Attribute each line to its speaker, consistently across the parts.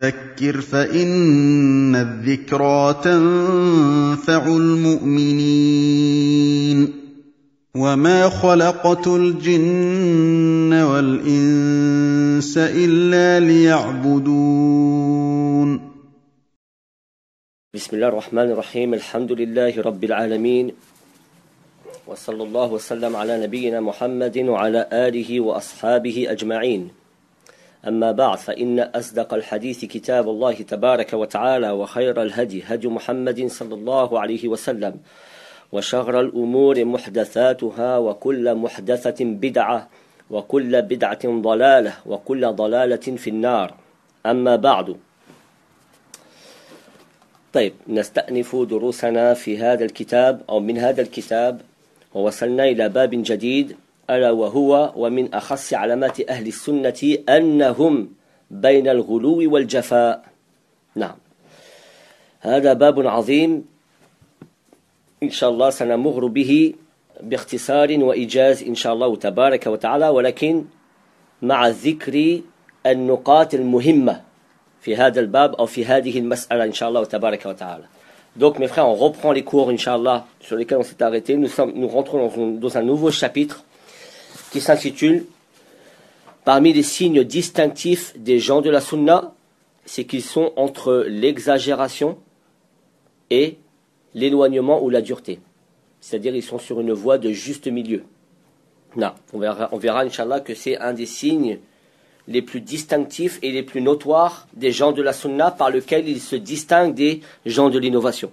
Speaker 1: فَذَكِّرْ فَإِنَّ الذِّكْرَىٰ تَنفَعُ الْمُؤْمِنِينَ وَمَا خَلَقْتُ الْجِنَّ وَالْإِنسَ إِلَّا لِيَعْبُدُونِ بسم الله الرحمن الرحيم الحمد لله رب العالمين وصلى الله وسلم على نبينا محمد وعلى آله وأصحابه أجمعين أما بعد فإن أصدق الحديث كتاب الله تبارك وتعالى وخير الهدي هدي محمد صلى الله عليه وسلم وشغر الأمور محدثاتها وكل محدثة بدعة وكل بدعة ضلالة وكل ضلالة في النار أما بعد طيب نستأنف دروسنا في هذا الكتاب أو من هذا الكتاب ووصلنا إلى باب جديد ألا وهو ومن أخص علامات أهل السنة أنهم بين الغلو والجفاء نعم هذا باب عظيم إن شاء الله سنمر به باختصار وإيجاز إن شاء الله تبارك وتعالى ولكن مع ذكر النقاط المهمة في هذا الباب أو في هذه المسألة إن شاء الله تبارك وتعالى Donc mes frères, on reprend les cours, Inch'Allah, sur lesquels on s'est arrêté. Nous, sommes, nous rentrons dans, dans un nouveau chapitre qui s'intitule Parmi les signes distinctifs des gens de la Sunna, c'est qu'ils sont entre l'exagération et l'éloignement ou la dureté. C'est-à-dire ils sont sur une voie de juste milieu. on verra, on verra Inch'Allah, que c'est un des signes les plus distinctifs et les plus notoires des gens de la sunna par lequel ils se distinguent des gens de l'innovation.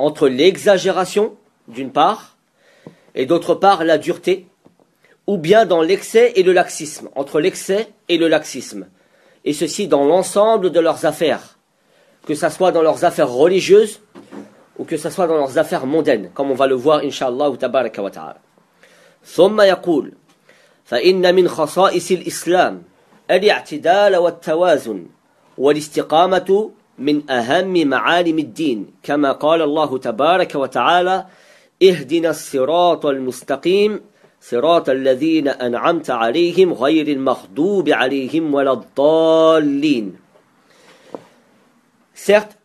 Speaker 1: entre l'exagération, d'une part, et d'autre part la dureté, ou bien dans l'excès et le laxisme, entre l'excès et le laxisme, et ceci dans l'ensemble de leurs affaires, que ce soit dans leurs affaires religieuses ou que ce soit dans leurs affaires mondaines, comme on va le voir, inshallah, tabaraka wa ta'ala. Certes,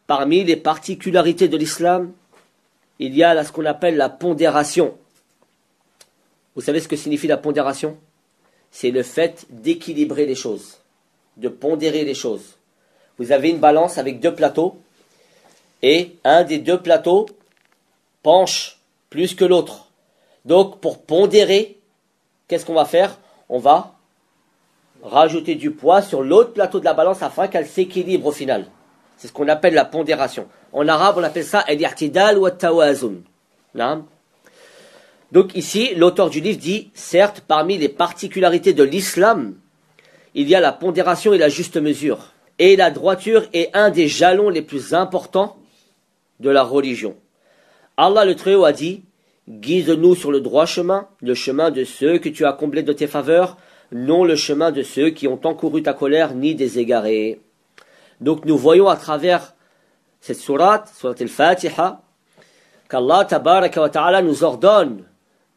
Speaker 1: parmi les particularités de l'islam, il y a ce qu'on appelle la pondération. Vous savez ce que signifie la pondération C'est le fait d'équilibrer les choses, de pondérer les choses vous avez une balance avec deux plateaux et un des deux plateaux penche plus que l'autre. Donc pour pondérer, qu'est-ce qu'on va faire On va rajouter du poids sur l'autre plateau de la balance afin qu'elle s'équilibre au final. C'est ce qu'on appelle la pondération. En arabe, on appelle ça al-i'tidal wa tawazun. Donc ici, l'auteur du livre dit certes, parmi les particularités de l'islam, il y a la pondération et la juste mesure. Et la droiture est un des jalons les plus importants de la religion. Allah le Très-Haut a dit Guise-nous sur le droit chemin, le chemin de ceux que tu as comblés de tes faveurs, non le chemin de ceux qui ont encouru ta colère ni des égarés. Donc nous voyons à travers cette sourate, sourate al-Fatiha, qu'Allah wa ta'ala nous ordonne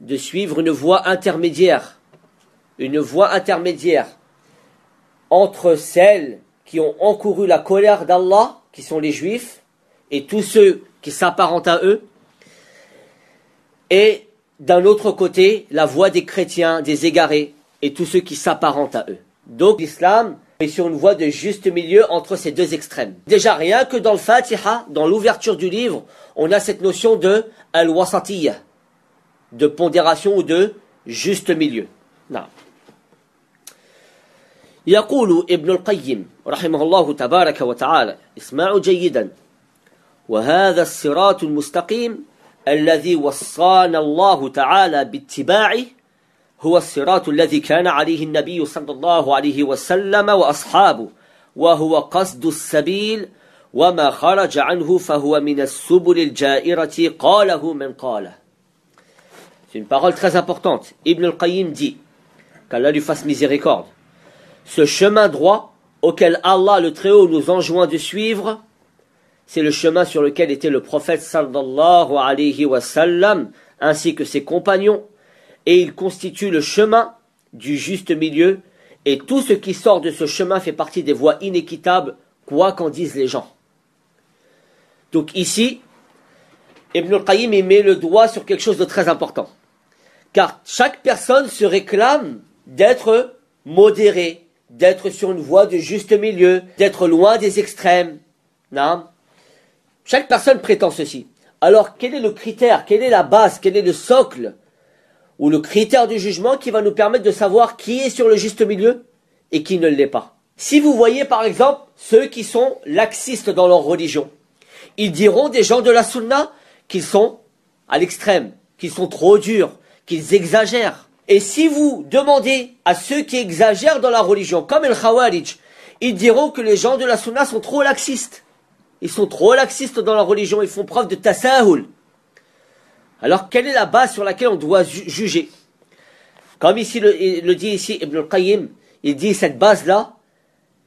Speaker 1: de suivre une voie intermédiaire, une voie intermédiaire entre celle qui ont encouru la colère d'Allah, qui sont les juifs, et tous ceux qui s'apparentent à eux, et d'un autre côté, la voie des chrétiens, des égarés, et tous ceux qui s'apparentent à eux. Donc l'islam est sur une voie de juste milieu entre ces deux extrêmes. Déjà rien que dans le Fatiha, dans l'ouverture du livre, on a cette notion de al-wasatiyah, de pondération ou de juste milieu. Non. يقول ابن القيم رحمه الله تبارك وتعالى اسمعوا جيدا وهذا الصراط المستقيم الذي وصانا الله تعالى باتباعه هو الصراط الذي كان عليه النبي صلى الله عليه وسلم واصحابه وهو قصد السبيل وما خرج عنه فهو من السبل الجائرة قاله من قاله C'est une parole très importante. Ibn al-Qayyim dit qu'Allah lui fasse miséricorde. Ce chemin droit auquel Allah le Très-Haut nous enjoint de suivre, c'est le chemin sur lequel était le prophète sallallahu alayhi wa sallam, ainsi que ses compagnons, et il constitue le chemin du juste milieu, et tout ce qui sort de ce chemin fait partie des voies inéquitables, quoi qu'en disent les gens. Donc ici, Ibn al-Qayyim met le doigt sur quelque chose de très important. Car chaque personne se réclame d'être modérée, d'être sur une voie de juste milieu, d'être loin des extrêmes. Non Chaque personne prétend ceci. Alors quel est le critère, quelle est la base, quel est le socle ou le critère du jugement qui va nous permettre de savoir qui est sur le juste milieu et qui ne l'est pas Si vous voyez par exemple ceux qui sont laxistes dans leur religion, ils diront des gens de la sunna qu'ils sont à l'extrême, qu'ils sont trop durs, qu'ils exagèrent. Et si vous demandez à ceux qui exagèrent dans la religion, comme el Khawarij, ils diront que les gens de la Sunna sont trop laxistes. Ils sont trop laxistes dans la religion, ils font preuve de tasahul. Alors quelle est la base sur laquelle on doit juger Comme ici le, le dit ici Ibn al-Qayyim, il dit cette base-là,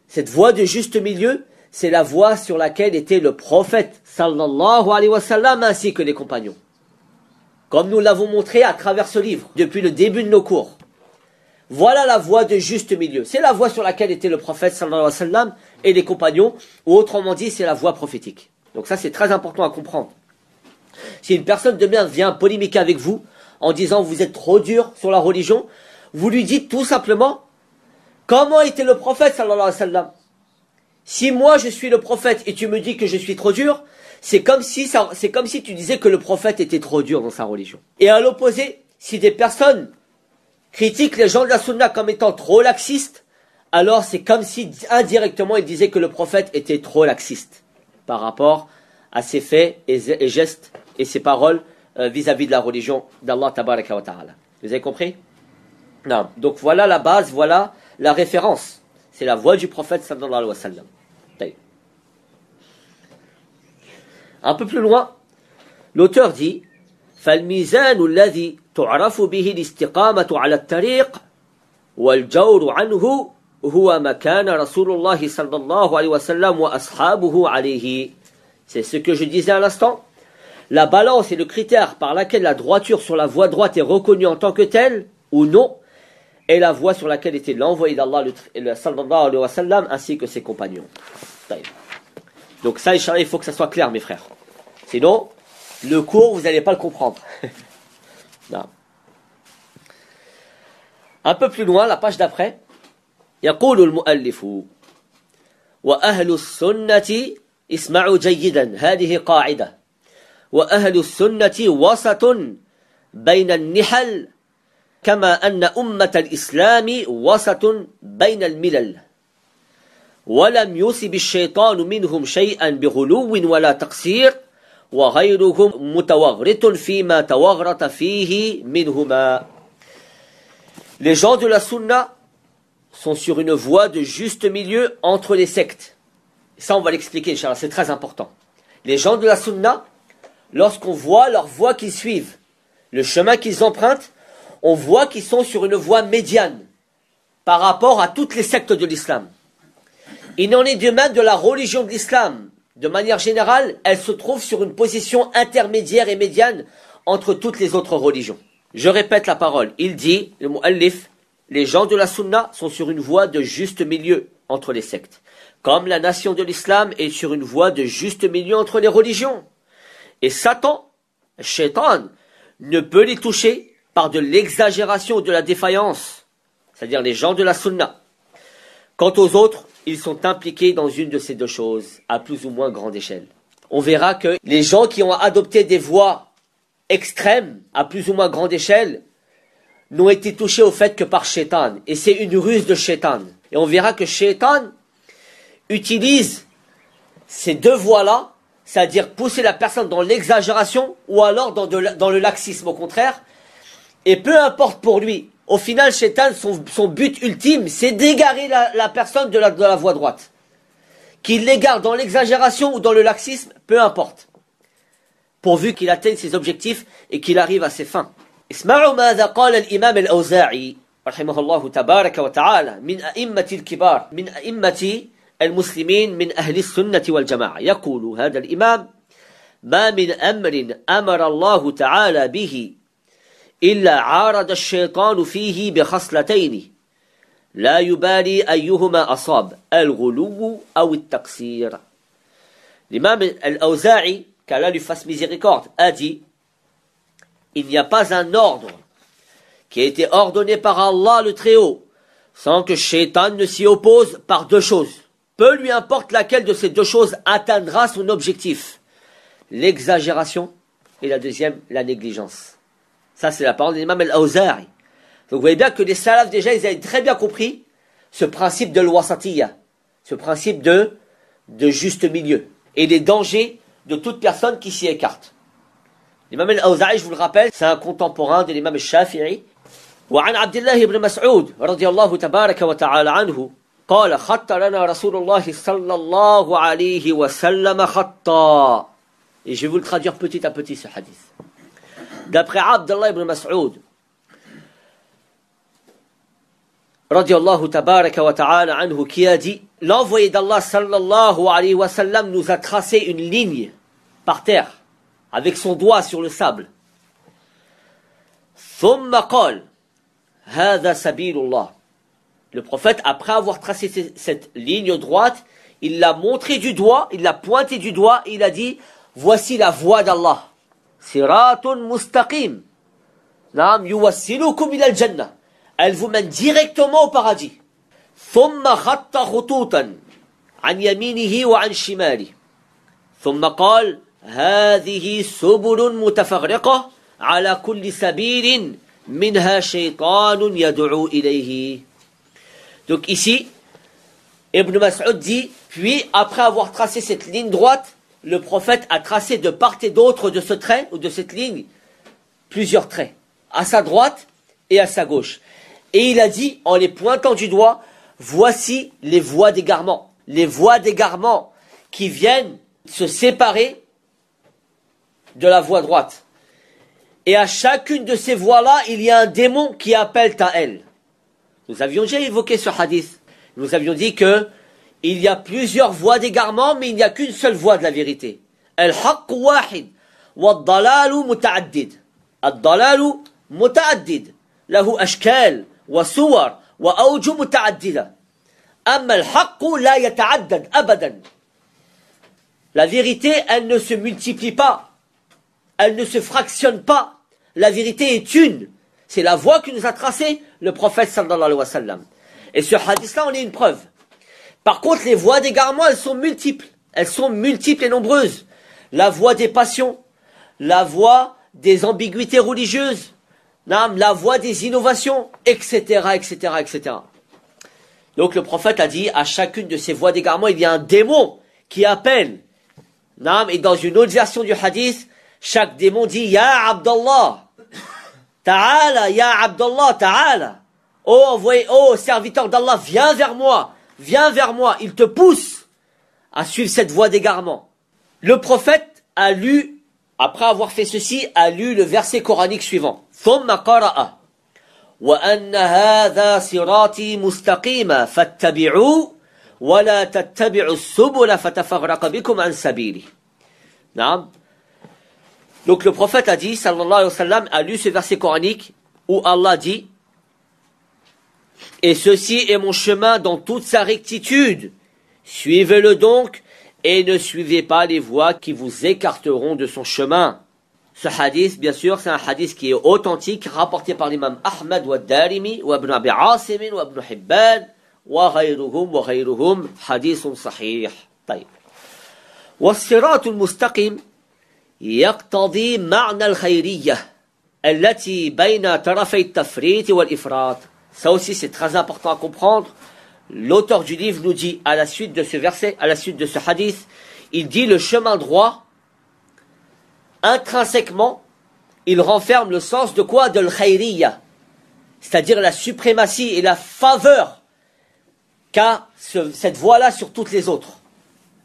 Speaker 1: cette voie de juste milieu, c'est la voie sur laquelle était le prophète sallallahu alayhi wa sallam ainsi que les compagnons comme nous l'avons montré à travers ce livre, depuis le début de nos cours. Voilà la voie de juste milieu. C'est la voie sur laquelle était le prophète sallallahu alayhi wa sallam et les compagnons, ou autrement dit, c'est la voie prophétique. Donc ça, c'est très important à comprendre. Si une personne de demain vient polémiquer avec vous en disant vous êtes trop dur sur la religion, vous lui dites tout simplement comment était le prophète sallallahu alayhi wa Si moi je suis le prophète et tu me dis que je suis trop dur, c'est comme si c'est comme si tu disais que le prophète était trop dur dans sa religion. Et à l'opposé, si des personnes critiquent les gens de la sunna comme étant trop laxistes, alors c'est comme si indirectement ils disaient que le prophète était trop laxiste par rapport à ses faits et, gestes et ses paroles euh, vis-à-vis de la religion d'Allah tabaraka wa ta'ala. Vous avez compris Non. Donc voilà la base, voilà la référence. C'est la voix du prophète sallallahu alayhi wa sallam. Un peu plus loin, l'auteur dit C'est ce que je disais à l'instant. La balance est le critère par laquelle la droiture sur la voie droite est reconnue en tant que telle ou non, et la voie sur laquelle était l'envoyé d'Allah, le, sallallahu alayhi wa sallam, ainsi que ses compagnons donc, ça est un châtelot qui fait clair, mes frères. Sinon, le cours, vous allez pas le comprendre. ah. un peu plus loin, la page d'après. ya khulmoul mohal lefou wa ahalu sunnati isma'ul jayidan hadi heqaidah wa ahalu sunnati wasatun bainan nihal kama anna ummat al-islami wasatun bainan midil. Les gens de la Sunna sont sur une voie de juste milieu entre les sectes. Ça, on va l'expliquer, c'est très important. Les gens de la Sunna, lorsqu'on voit leur voie qu'ils suivent, le chemin qu'ils empruntent, on voit qu'ils sont sur une voie médiane par rapport à toutes les sectes de l'islam. Il en est de même de la religion de l'islam. De manière générale, elle se trouve sur une position intermédiaire et médiane entre toutes les autres religions. Je répète la parole. Il dit, le mu'allif, les gens de la sunna sont sur une voie de juste milieu entre les sectes, comme la nation de l'islam est sur une voie de juste milieu entre les religions. Et Satan, Shaitan, ne peut les toucher par de l'exagération ou de la défaillance, c'est-à-dire les gens de la sunna. Quant aux autres, ils sont impliqués dans une de ces deux choses, à plus ou moins grande échelle. On verra que les gens qui ont adopté des voies extrêmes, à plus ou moins grande échelle, n'ont été touchés au fait que par Shaitan. Et c'est une ruse de Shaitan. Et on verra que Shaitan utilise ces deux voies-là, c'est-à-dire pousser la personne dans l'exagération ou alors dans le laxisme au contraire. Et peu importe pour lui au final, Shaitan, son, son but ultime, c'est d'égarer la, la, personne de la, de la voie droite. Qu'il l'égare dans l'exagération ou dans le laxisme, peu importe. Pourvu qu'il atteigne ses objectifs et qu'il arrive à ses fins. اسمعوا ماذا قال الإمام الأوزاعي رحمه الله تبارك »« Min أئمة الكبار من أئمة المسلمين من أهل السنة والجماعة يقول هذا الإمام Ma min amrin أمر الله تعالى به L'imam al qu'Allah lui fasse miséricorde, a dit Il n'y a pas un ordre qui a été ordonné par Allah le Très-Haut sans que Shaitan ne s'y oppose par deux choses. Peu lui importe laquelle de ces deux choses atteindra son objectif l'exagération et la deuxième, la négligence. Ça, c'est la parole de l'imam al-Awzari. Donc, vous voyez bien que les salafs, déjà, ils avaient très bien compris ce principe de l'ouassatiya. ce principe de, de juste milieu et les dangers de toute personne qui s'y écarte. L'imam al-Awza'i, je vous le rappelle, c'est un contemporain de l'imam al-Shafi'i. قال رسول الله صلى الله عليه وسلم خطا Et je vais vous le traduire petit à petit ce hadith d'après Abdullah ibn Mas'ud, radiallahu wa ta'ala anhu, qui a dit L'envoyé d'Allah sallallahu alayhi wa sallam nous a tracé une ligne par terre, avec son doigt sur le sable. Le prophète, après avoir tracé cette ligne droite, il l'a montré du doigt, il l'a pointé du doigt, et il a dit Voici la voie d'Allah. صراط مستقيم نعم يوصلكم إلى الجنة ال vous mène directement au paradis ثم خط خطوطا عن يمينه وعن شماله ثم قال هذه سبل متفرقة على كل سبيل منها شيطان يدعو إليه Donc ici, Ibn Mas'ud dit, puis après avoir tracé cette ligne droite, le prophète a tracé de part et d'autre de ce trait ou de cette ligne plusieurs traits, à sa droite et à sa gauche. Et il a dit, en les pointant du doigt, voici les voies d'égarement, les voies d'égarement qui viennent se séparer de la voie droite. Et à chacune de ces voies-là, il y a un démon qui appelle à elle. Nous avions déjà évoqué ce hadith. Nous avions dit que il y a plusieurs voies d'égarement, mais il n'y a qu'une seule voie de la vérité. El wa wahid al-Dalalu واحد muta'addid »« dalalu الضلال wa suwar wa awju muta'addida »« Amma al الحق la yata'addad abadan » La vérité, elle ne se multiplie pas. Elle ne se fractionne pas. La vérité est une. C'est la voie que nous a tracée le prophète sallallahu alayhi wa sallam. Et ce hadith-là, on est une preuve. Par contre, les voies d'égarement, elles sont multiples. Elles sont multiples et nombreuses. La voie des passions, la voie des ambiguïtés religieuses, la voie des innovations, etc., etc., etc. Donc le prophète a dit, à chacune de ces voies d'égarement, il y a un démon qui appelle. Et dans une autre version du hadith, chaque démon dit, Ya Abdallah, Ta'ala, Ya Abdallah, Ta'ala. Oh, envoyé, oh, serviteur d'Allah, viens vers moi viens vers moi, il te pousse à suivre cette voie d'égarement. Le prophète a lu, après avoir fait ceci, a lu le verset coranique suivant. Donc le prophète a dit, sallallahu alayhi wa sallam, a lu ce verset coranique où Allah dit et ceci est mon chemin dans toute sa rectitude. Suivez-le donc et ne suivez pas les voies qui vous écarteront de son chemin. Ce hadith, bien sûr, c'est un hadith qui est authentique, rapporté par l'imam Ahmad wa Darimi wa Ibn Abi Asim wa Ibn Hibban wa ghayruhum wa ghayruhum hadith sahih. طيب. والصراط المستقيم يقتضي معنى الخيريه التي بين طرفي التفريط والافراط ça aussi, c'est très important à comprendre. L'auteur du livre nous dit, à la suite de ce verset, à la suite de ce hadith, il dit le chemin droit, intrinsèquement, il renferme le sens de quoi De l'khayriya. C'est-à-dire la suprématie et la faveur qu'a cette voie-là sur toutes les autres.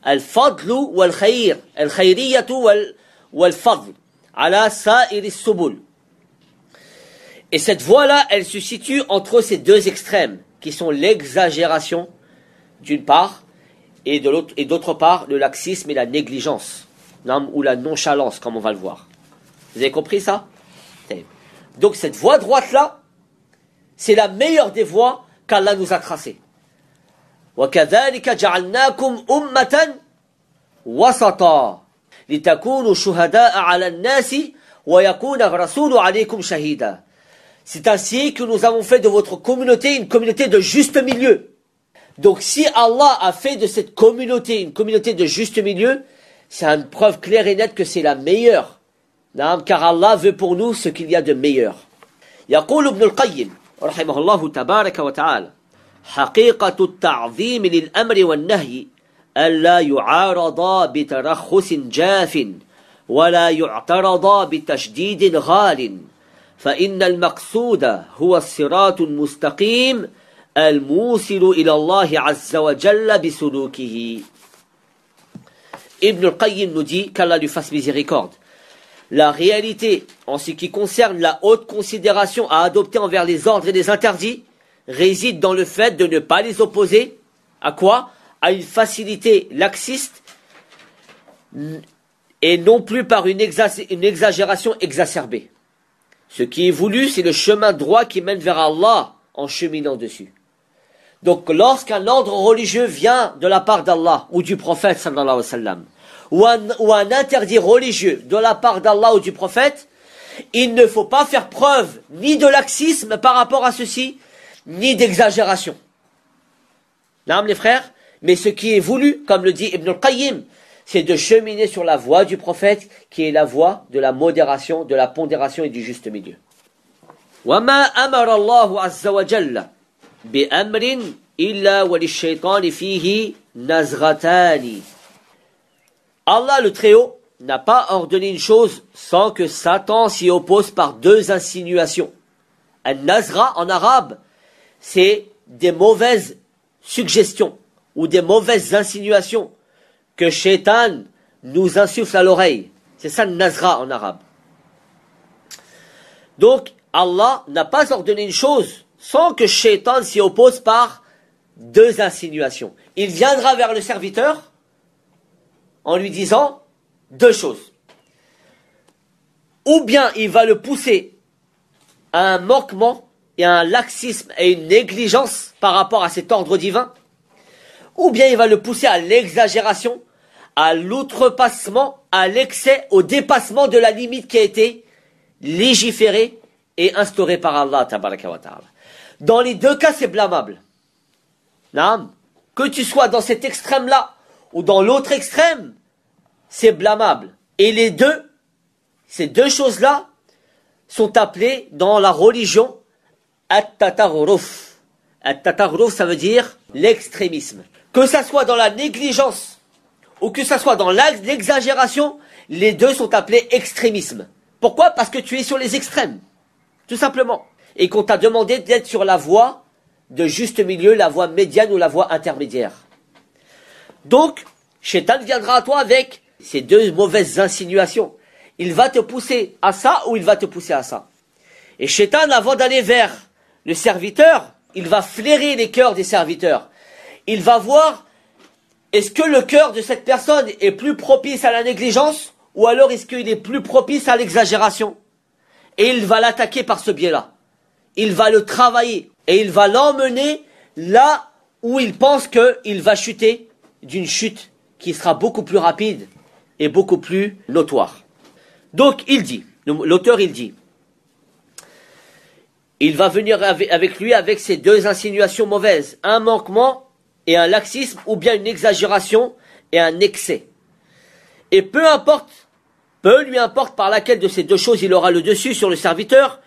Speaker 1: Al-fadlu wal khayr. Al-khayriyatu wal fadl. Ala sa'ir subul. Et cette voie-là, elle se situe entre ces deux extrêmes, qui sont l'exagération d'une part, et d'autre part, le laxisme et la négligence, ou la nonchalance, comme on va le voir. Vous avez compris ça Donc cette voie droite-là, c'est la meilleure des voies qu'Allah nous a tracées. C'est ainsi que nous avons fait de votre communauté une communauté de juste milieu. Donc si Allah a fait de cette communauté une communauté de juste milieu, c'est une preuve claire et nette que c'est la meilleure. car Allah veut pour nous ce qu'il y a de meilleur. Ibn al-Qayyim nous dit qu'Allah lui fasse miséricorde. La réalité en ce qui concerne la haute considération à adopter envers les ordres et les interdits réside dans le fait de ne pas les opposer à quoi À une facilité laxiste et non plus par une, exagération exacerbée. Ce qui est voulu, c'est le chemin droit qui mène vers Allah en cheminant dessus. Donc lorsqu'un ordre religieux vient de la part d'Allah ou du prophète sallallahu alayhi wa sallam, ou un, interdit religieux de la part d'Allah ou du prophète, il ne faut pas faire preuve ni de laxisme par rapport à ceci, ni d'exagération. L'âme les frères, mais ce qui est voulu, comme le dit Ibn al-Qayyim c'est de cheminer sur la voie du prophète, qui est la voie de la modération, de la pondération et du juste milieu. Allah le Très-Haut n'a pas ordonné une chose sans que Satan s'y oppose par deux insinuations. Un nazra en arabe, c'est des mauvaises suggestions ou des mauvaises insinuations que Shaitan nous insuffle à l'oreille. C'est ça Nazra en arabe. Donc, Allah n'a pas ordonné une chose sans que Shaitan s'y oppose par deux insinuations. Il viendra vers le serviteur en lui disant deux choses. Ou bien il va le pousser à un manquement et à un laxisme et une négligence par rapport à cet ordre divin. Ou bien il va le pousser à l'exagération à l'outrepassement, à l'excès, au dépassement de la limite qui a été légiférée et instaurée par Allah. Dans les deux cas, c'est blâmable. Que tu sois dans cet extrême-là ou dans l'autre extrême, c'est blâmable. Et les deux, ces deux choses-là, sont appelées dans la religion at tatarouf at ça veut dire l'extrémisme. Que ça soit dans la négligence ou que ce soit dans l'exagération, les deux sont appelés extrémisme. Pourquoi Parce que tu es sur les extrêmes, tout simplement. Et qu'on t'a demandé d'être sur la voie de juste milieu, la voie médiane ou la voie intermédiaire. Donc, Chétan viendra à toi avec ces deux mauvaises insinuations. Il va te pousser à ça ou il va te pousser à ça. Et Chétan, avant d'aller vers le serviteur, il va flairer les cœurs des serviteurs. Il va voir est-ce que le cœur de cette personne est plus propice à la négligence ou alors est-ce qu'il est plus propice à l'exagération Et il va l'attaquer par ce biais-là. Il va le travailler et il va l'emmener là où il pense qu'il va chuter d'une chute qui sera beaucoup plus rapide et beaucoup plus notoire. Donc il dit, l'auteur il dit, il va venir avec lui avec ces deux insinuations mauvaises, un manquement et un laxisme ou bien une exagération et un excès. Et peu importe, peu lui importe par laquelle de ces deux choses il aura le dessus sur le serviteur,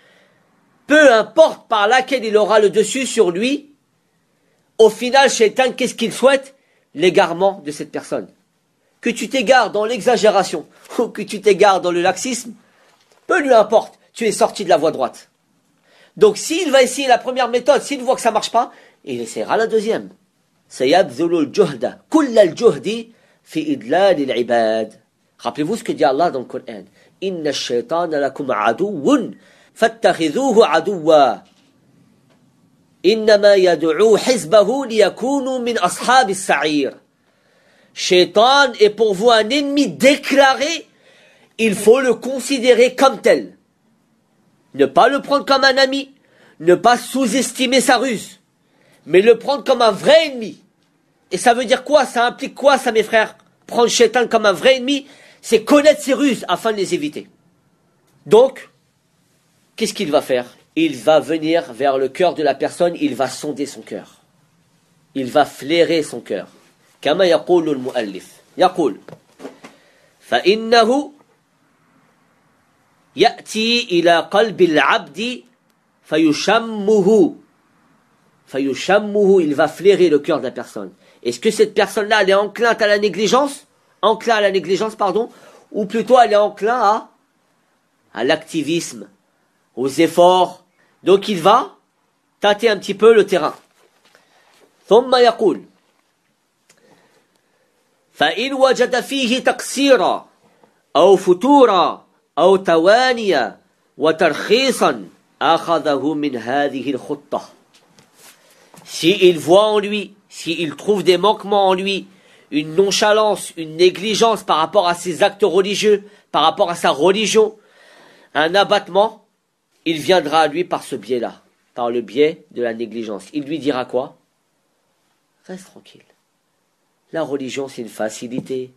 Speaker 1: peu importe par laquelle il aura le dessus sur lui, au final, Shaitan, qu'est-ce qu'il souhaite L'égarement de cette personne. Que tu t'égares dans l'exagération ou que tu t'égares dans le laxisme, peu lui importe, tu es sorti de la voie droite. Donc s'il va essayer la première méthode, s'il voit que ça marche pas, il essaiera la deuxième. سيبذل الجهد كل الجهد في إدلال العباد Rappelez-vous ce que dit Allah dans le Coran. Inna shaitan lakum adouun fattakhidouhu adoua. إنما يدعو حزبه ليكونوا min ashabi السعير. Shaitan est pour vous un ennemi déclaré. Il faut le considérer comme tel. Ne pas le prendre comme un ami. Ne pas sous-estimer sa ruse mais le prendre comme un vrai ennemi. Et ça veut dire quoi Ça implique quoi, ça, mes frères Prendre Shaitan comme un vrai ennemi, c'est connaître ses ruses afin de les éviter. Donc, qu'est-ce qu'il va faire Il va venir vers le cœur de la personne, il va sonder son cœur. Il va flairer son cœur il va flairer le cœur de la personne. Est-ce que cette personne-là, elle est enclin à la négligence Enclin à la négligence, pardon Ou plutôt, elle est enclin à, l'activisme, aux efforts. Donc, il va tâter un petit peu le terrain. فإن وجد فيه تقصيرا أو فتورا أو توانيا وترخيصا أخذه من هذه الخطة s'il voit en lui, s'il trouve des manquements en lui, une nonchalance, une négligence par rapport à ses actes religieux, par rapport à sa religion, un abattement, il viendra à lui par ce biais-là, par le biais de la négligence. Il lui dira quoi Reste tranquille. La religion, c'est une facilité.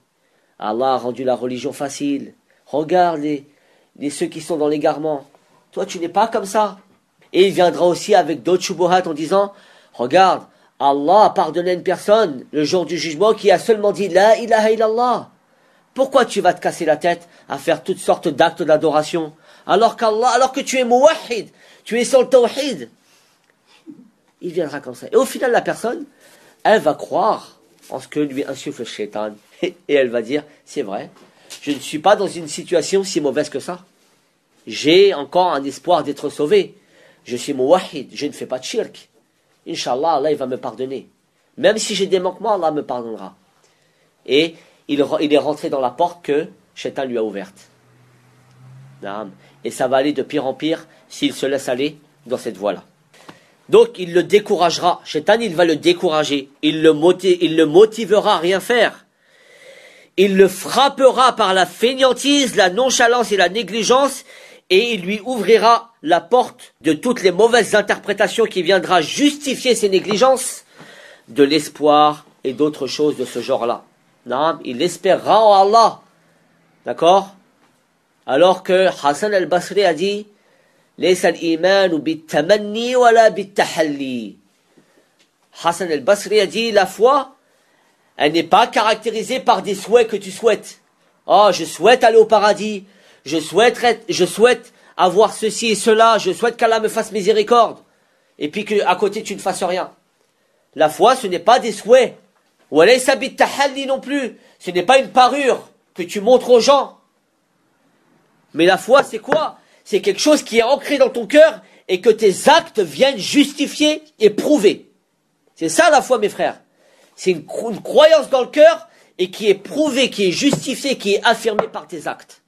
Speaker 1: Allah a rendu la religion facile. Regarde les, ceux qui sont dans l'égarement. Toi, tu n'es pas comme ça. Et il viendra aussi avec d'autres choubohats en disant Regarde, Allah a pardonné une personne le jour du jugement qui a seulement dit La ilaha illallah. Pourquoi tu vas te casser la tête à faire toutes sortes d'actes d'adoration alors qu'Allah, alors que tu es mouahid tu es sur le tawhid Il viendra comme ça. Et au final, la personne, elle va croire en ce que lui insuffle le shaitan. Et elle va dire, c'est vrai, je ne suis pas dans une situation si mauvaise que ça. J'ai encore un espoir d'être sauvé. Je suis mouahid je ne fais pas de shirk. Inch'Allah, Allah, il va me pardonner. Même si j'ai des manquements, Allah me pardonnera. Et il, est rentré dans la porte que Shaitan lui a ouverte. Et ça va aller de pire en pire s'il se laisse aller dans cette voie-là. Donc il le découragera. Shaitan, il va le décourager. Il le, il le motivera à rien faire. Il le frappera par la fainéantise, la nonchalance et la négligence. Et il lui ouvrira la porte de toutes les mauvaises interprétations qui viendra justifier ces négligences, de l'espoir et d'autres choses de ce genre-là. Il espérera en Allah. D'accord Alors que Hassan el basri a dit Hassan al-Basri a dit la foi, elle n'est pas caractérisée par des souhaits que tu souhaites. Oh, je souhaite aller au paradis, je souhaite, je souhaite avoir ceci et cela, je souhaite qu'Allah me fasse miséricorde, et puis qu'à côté tu ne fasses rien. La foi, ce n'est pas des souhaits. Ou sabit tahalli non plus. Ce n'est pas une parure que tu montres aux gens. Mais la foi, c'est quoi C'est quelque chose qui est ancré dans ton cœur et que tes actes viennent justifier et prouver. C'est ça la foi, mes frères. C'est une, une croyance dans le cœur et qui est prouvée, qui est justifiée, qui est affirmée par tes actes.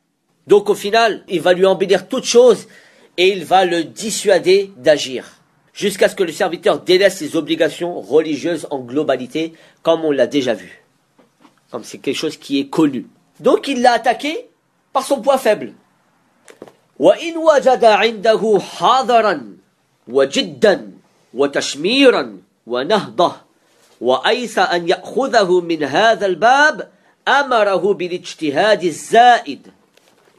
Speaker 1: Donc au final, il va lui embellir toute chose et il va le dissuader d'agir. Jusqu'à ce que le serviteur délaisse ses obligations religieuses en globalité, comme on l'a déjà vu. Comme c'est quelque chose qui est connu. Donc il l'a attaqué par son poids faible.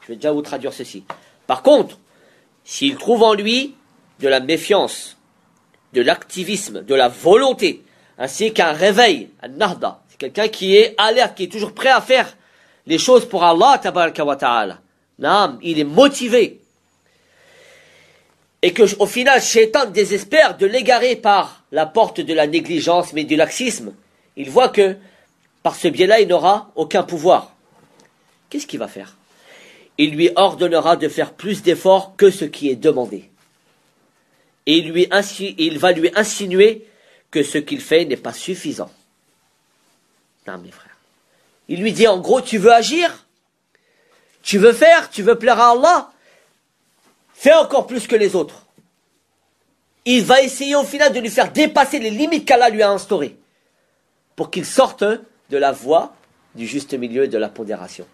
Speaker 1: Je vais déjà vous traduire ceci. Par contre, s'il trouve en lui de la méfiance, de l'activisme, de la volonté, ainsi qu'un réveil, un nahda, c'est quelqu'un qui est alerte, qui est toujours prêt à faire les choses pour Allah, wa ta'ala. Naam, il est motivé. Et que, au final, Shaitan désespère de l'égarer par la porte de la négligence, mais du laxisme. Il voit que, par ce biais-là, il n'aura aucun pouvoir. Qu'est-ce qu'il va faire? il lui ordonnera de faire plus d'efforts que ce qui est demandé. Et il, il va lui insinuer que ce qu'il fait n'est pas suffisant. Non, mes frères. Il lui dit en gros, tu veux agir Tu veux faire Tu veux plaire à Allah Fais encore plus que les autres. Il va essayer au final de lui faire dépasser les limites qu'Allah lui a instaurées pour qu'il sorte de la voie du juste milieu et de la pondération.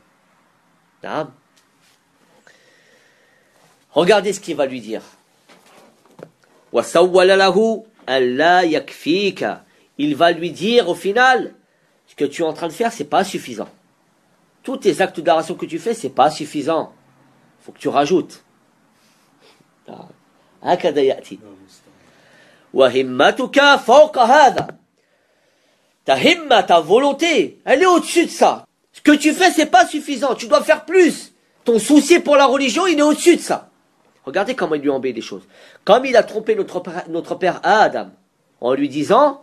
Speaker 1: Regardez ce qu'il va lui dire. Il va lui dire au final, ce que tu es en train de faire, c'est pas suffisant. Tous tes actes d'adoration que tu fais, c'est pas suffisant. Faut que tu rajoutes. Ah. Ta himma, ta volonté, elle est au-dessus de ça. Ce que tu fais, c'est pas suffisant. Tu dois faire plus. Ton souci pour la religion, il est au-dessus de ça. Regardez comment il lui a embelli les choses. Comme il a trompé notre père, Adam en lui disant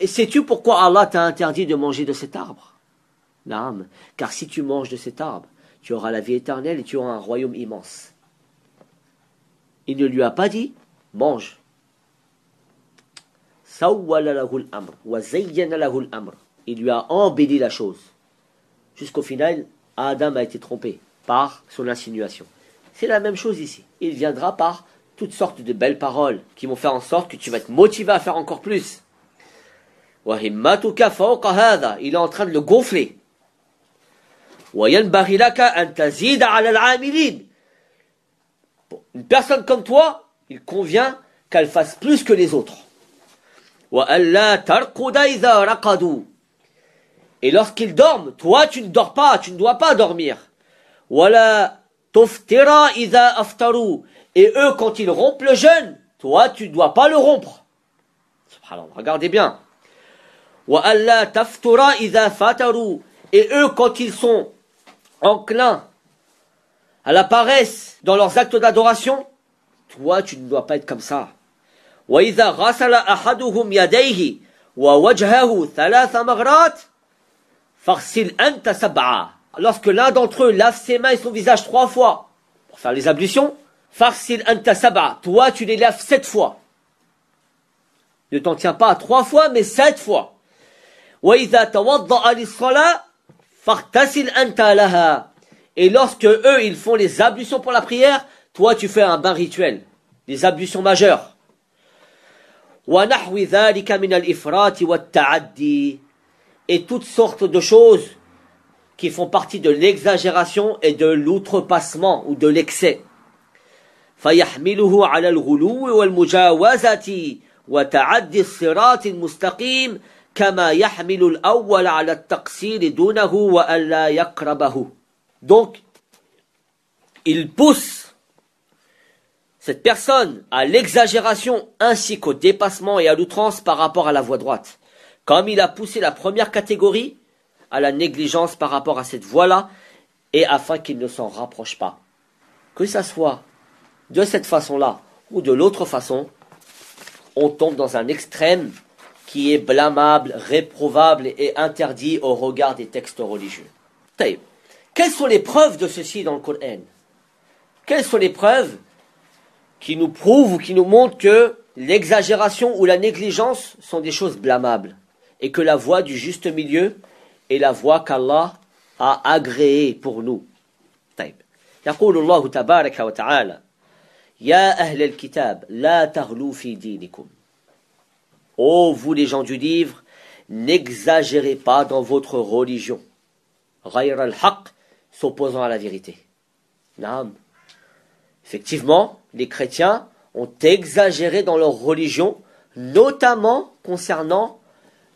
Speaker 1: Et sais-tu pourquoi Allah t'a interdit de manger de cet arbre car si tu manges de cet arbre, tu auras la vie éternelle et tu auras un royaume immense. Il ne lui a pas dit mange. Il lui a embelli la chose. Jusqu'au final, Adam a été trompé par son insinuation. C'est la même chose ici. Il viendra par toutes sortes de belles paroles qui vont faire en sorte que tu vas être motivé à faire encore plus. Il est en train de le gonfler. Une personne comme toi, il convient qu'elle fasse plus que les autres. Et lorsqu'il dorment, toi tu ne dors pas, tu ne dois pas dormir. Voilà Toftira ida aftaru. Et eux, quand ils rompent le jeûne, toi, tu ne dois pas le rompre. Subhanallah, regardez bien. Wa Allah taftura isa fataru. Et eux, quand ils sont enclins à la paresse dans leurs actes d'adoration, toi, tu ne dois pas être comme ça. Wa ida rasala ahaduhum yadayhi wa wajhahu thalatha maghrat. Farsil anta sab'a lorsque l'un d'entre eux lave ses mains et son visage trois fois pour faire les ablutions, farsil anta toi tu les laves sept fois. Ne t'en tiens pas à trois fois, mais sept fois. Et lorsque eux, ils font les ablutions pour la prière, toi tu fais un bain rituel, les ablutions majeures. Et toutes sortes de choses qui font partie de l'exagération et de l'outrepassement ou de l'excès. Donc, il pousse cette personne à l'exagération ainsi qu'au dépassement et à l'outrance par rapport à la voie droite. Comme il a poussé la première catégorie, à la négligence par rapport à cette voie-là, et afin qu'il ne s'en rapproche pas. Que ça soit de cette façon-là ou de l'autre façon, on tombe dans un extrême qui est blâmable, réprouvable et interdit au regard des textes religieux. Quelles sont les preuves de ceci dans le Coran Quelles sont les preuves qui nous prouvent ou qui nous montrent que l'exagération ou la négligence sont des choses blâmables et que la voie du juste milieu et la voie qu'Allah a agréée pour nous. oh, vous les gens du livre, n'exagérez pas dans votre religion. al Haq, s'opposant à la vérité. Naam. Effectivement, les chrétiens ont exagéré dans leur religion, notamment concernant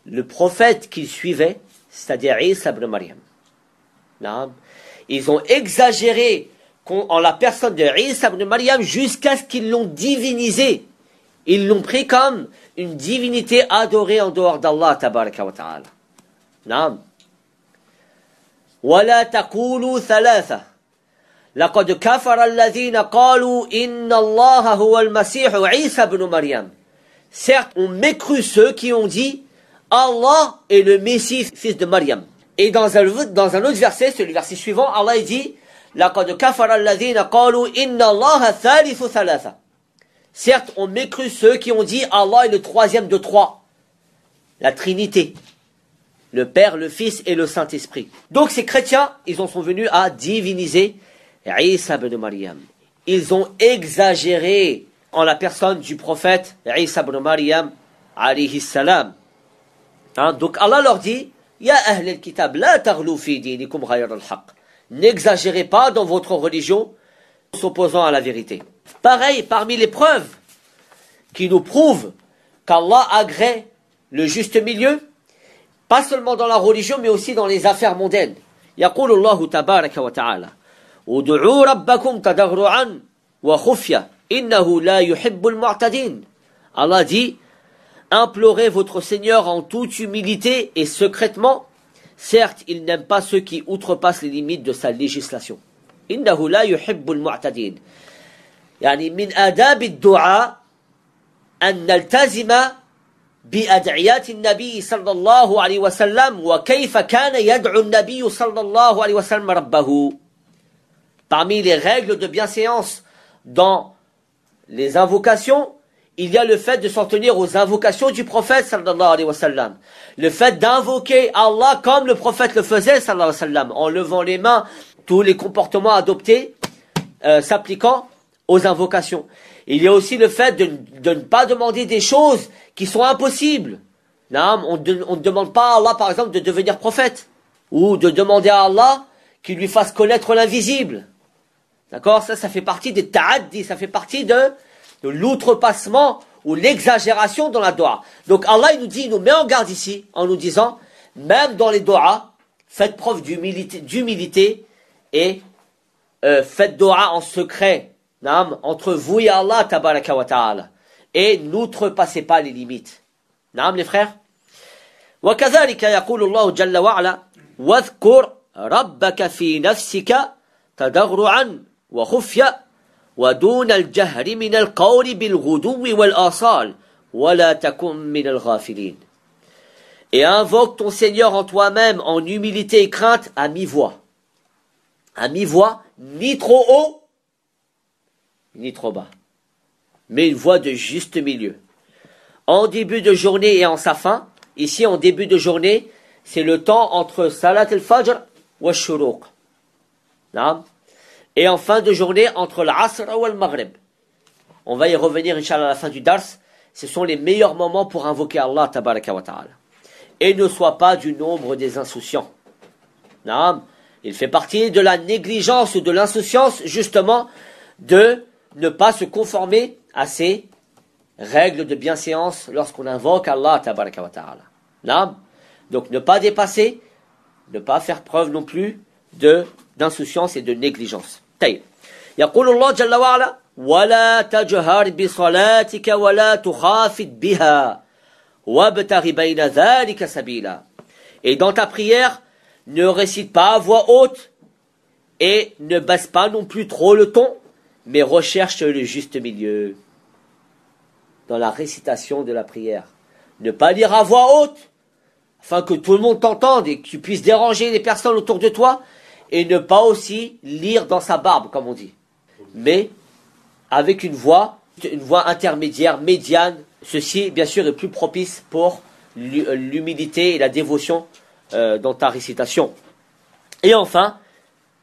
Speaker 1: le prophète qu'ils suivaient, c'est-à-dire Isa ibn Maryam. Ils ont exagéré en la personne de Isa ibn Maryam jusqu'à ce qu'ils l'ont divinisé. Ils l'ont pris comme une divinité adorée en dehors d'Allah tabaraka wa ta'ala. Certes, on mécrut ceux qui ont dit Allah est le Messie, fils de Mariam. Et dans un, dans un autre verset, c'est le verset suivant, Allah dit Certes, on mécrut ceux qui ont dit Allah est le troisième de trois. La Trinité. Le Père, le Fils et le Saint-Esprit. Donc ces chrétiens, ils en sont venus à diviniser Isa ben Mariam. Ils ont exagéré en la personne du prophète Isa ibn Mariam alayhi salam. Hein? donc Allah leur dit N'exagérez pas dans votre religion en s'opposant à la vérité. Pareil, parmi les preuves qui nous prouvent qu'Allah agrée le juste milieu, pas seulement dans la religion, mais aussi dans les affaires mondaines. Allah dit Implorez votre Seigneur en toute humilité et secrètement. Certes, il n'aime pas ceux qui outrepassent les limites de sa législation. Parmi les règles de bienséance dans les invocations, il y a le fait de s'en tenir aux invocations du prophète sallallahu alayhi wa Le fait d'invoquer Allah comme le prophète le faisait sallallahu alayhi wa en levant les mains, tous les comportements adoptés euh, s'appliquant aux invocations. Il y a aussi le fait de, ne pas demander des choses qui sont impossibles. on, ne demande pas à Allah, par exemple, de devenir prophète. Ou de demander à Allah qu'il lui fasse connaître l'invisible. D'accord Ça, ça fait partie des ta'addis, ça fait partie de de l'outrepassement ou l'exagération dans la doa. Donc Allah il nous dit, il nous met en garde ici en nous disant, même dans les doa, faites preuve d'humilité et euh, faites doa en secret, nam, entre vous et Allah tabaraka wa ta'ala. Et n'outrepassez pas les limites. Nam les frères وكذلك يقول الله جل وعلا واذكر fi nafsika wa et invoque ton Seigneur en toi-même en humilité et crainte à mi-voix. À mi-voix, ni trop haut, ni trop bas. Mais une voix de juste milieu. En début de journée et en sa fin, ici en début de journée, c'est le temps entre Salat al-Fajr et Shuruq et en fin de journée entre l'Asr et le Maghrib. On va y revenir, Inch'Allah, à la fin du Dars. Ce sont les meilleurs moments pour invoquer Allah, tabaraka wa ta'ala. Et ne sois pas du nombre des insouciants. Naam. Il fait partie de la négligence ou de l'insouciance, justement, de ne pas se conformer à ces règles de bienséance lorsqu'on invoque Allah, tabaraka wa Donc, ne pas dépasser, ne pas faire preuve non plus de d'insouciance et de négligence. Et dans ta prière, ne récite pas à voix haute et ne baisse pas non plus trop le ton, mais recherche le juste milieu. Dans la récitation de la prière, ne pas lire à voix haute, afin que tout le monde t'entende et que tu puisses déranger les personnes autour de toi, et ne pas aussi lire dans sa barbe, comme on dit. Mais avec une voix, une voix intermédiaire, médiane, ceci bien sûr est plus propice pour euh, l'humilité et la dévotion euh, dans ta récitation. Et enfin,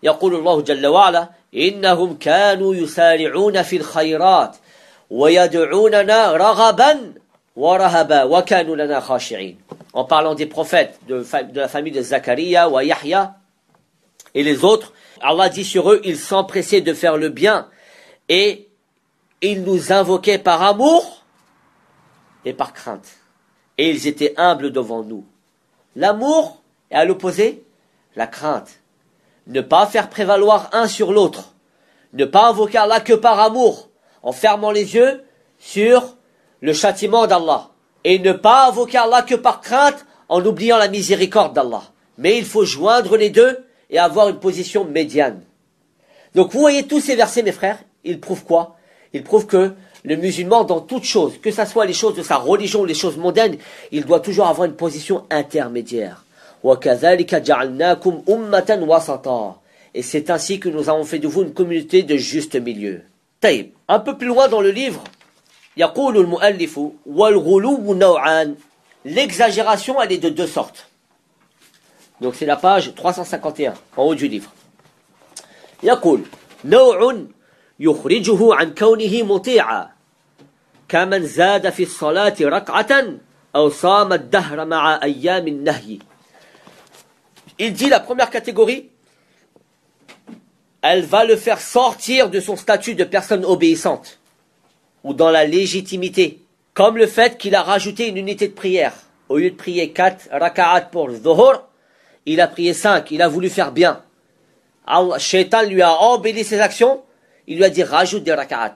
Speaker 1: en parlant des prophètes de, la famille de Zacharia ou Yahya et les autres, Allah dit sur eux, ils s'empressaient de faire le bien et ils nous invoquaient par amour et par crainte. Et ils étaient humbles devant nous. L'amour est à l'opposé, la crainte. Ne pas faire prévaloir un sur l'autre. Ne pas invoquer Allah que par amour, en fermant les yeux sur le châtiment d'Allah. Et ne pas invoquer Allah que par crainte, en oubliant la miséricorde d'Allah. Mais il faut joindre les deux et avoir une position médiane. Donc vous voyez tous ces versets, mes frères, ils prouvent quoi Ils prouvent que le musulman, dans toute chose, que ce soit les choses de sa religion ou les choses mondaines, il doit toujours avoir une position intermédiaire. Et c'est ainsi que nous avons fait de vous une communauté de juste milieu. Un peu plus loin dans le livre, l'exagération elle est de deux sortes donc c'est la page 351 en haut du livre. Il dit la première catégorie, elle va le faire sortir de son statut de personne obéissante ou dans la légitimité, comme le fait qu'il a rajouté une unité de prière. Au lieu de prier 4 raka'at pour le il a prié cinq, il a voulu faire bien. Allah, Shaitan lui a embelli ses actions, il lui a dit rajoute des rak'at,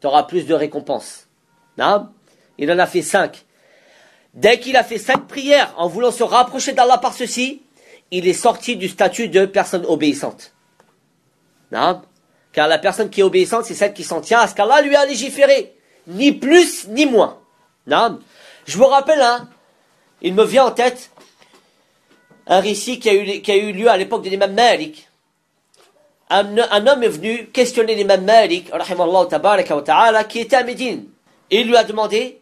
Speaker 1: tu auras plus de récompenses. Il en a fait cinq. Dès qu'il a fait cinq prières en voulant se rapprocher d'Allah par ceci, il est sorti du statut de personne obéissante. Non Car la personne qui est obéissante, c'est celle qui s'en tient à ce qu'Allah lui a légiféré. Ni plus, ni moins. Non Je vous rappelle, hein, il me vient en tête un récit qui a eu, lieu à l'époque de l'imam Malik. Un, homme est venu questionner l'imam Malik, ta'ala, qui était à Médine. il lui a demandé,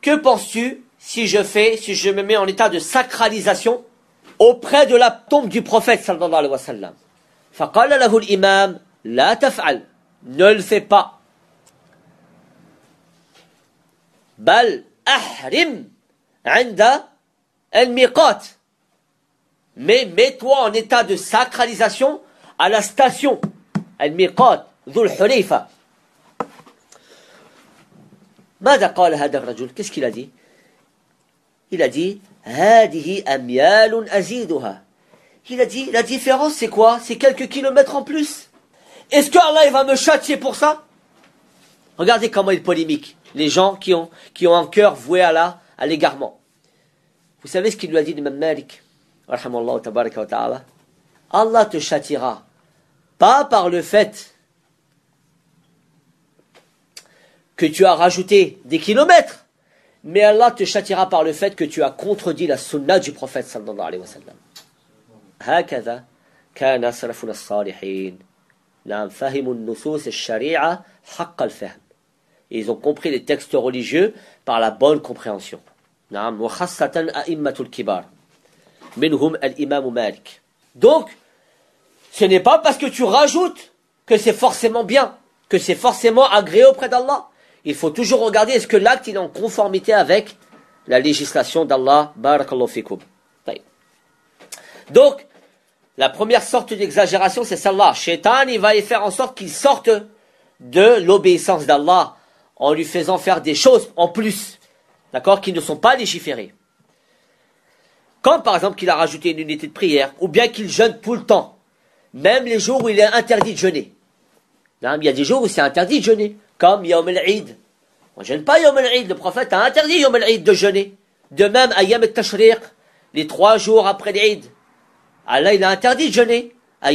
Speaker 1: que penses-tu si je fais, si je me mets en état de sacralisation auprès de la tombe du prophète sallallahu alayhi wa sallam La taf'al, ne le fais pas ahrim, ahrim el الميقات mais mets-toi en état de sacralisation à la station al Qu'est-ce qu'il a dit Il a dit Il a dit la différence c'est quoi C'est quelques kilomètres en plus. Est-ce que Allah va me châtier pour ça Regardez comment il polémique les gens qui ont qui ont un cœur voué à à l'égarement. Vous savez ce qu'il lui a dit de Malik Allah te châtira, pas par le fait que tu as rajouté des kilomètres, mais Allah te châtira par le fait que tu as contredit la sunna du prophète sallallahu alayhi wa sallam. ils ont compris les textes religieux par la bonne compréhension kibar imam Donc, ce n'est pas parce que tu rajoutes que c'est forcément bien, que c'est forcément agréé auprès d'Allah. Il faut toujours regarder est-ce que l'acte est en conformité avec la législation d'Allah. Barakallahu Donc, la première sorte d'exagération, c'est celle-là. Shaitan, il va y faire en sorte qu'il sorte de l'obéissance d'Allah en lui faisant faire des choses en plus, d'accord, qui ne sont pas légiférées. Comme par exemple qu'il a rajouté une unité de prière, ou bien qu'il jeûne tout le temps, même les jours où il est interdit de jeûner. Hein, il y a des jours où c'est interdit de jeûner, comme Yom el eid On ne jeûne pas Yom el eid le prophète a interdit Yom el eid de jeûner. De même, Ayam al-Tashriq, les trois jours après l'Eid. Allah, il a interdit de jeûner. un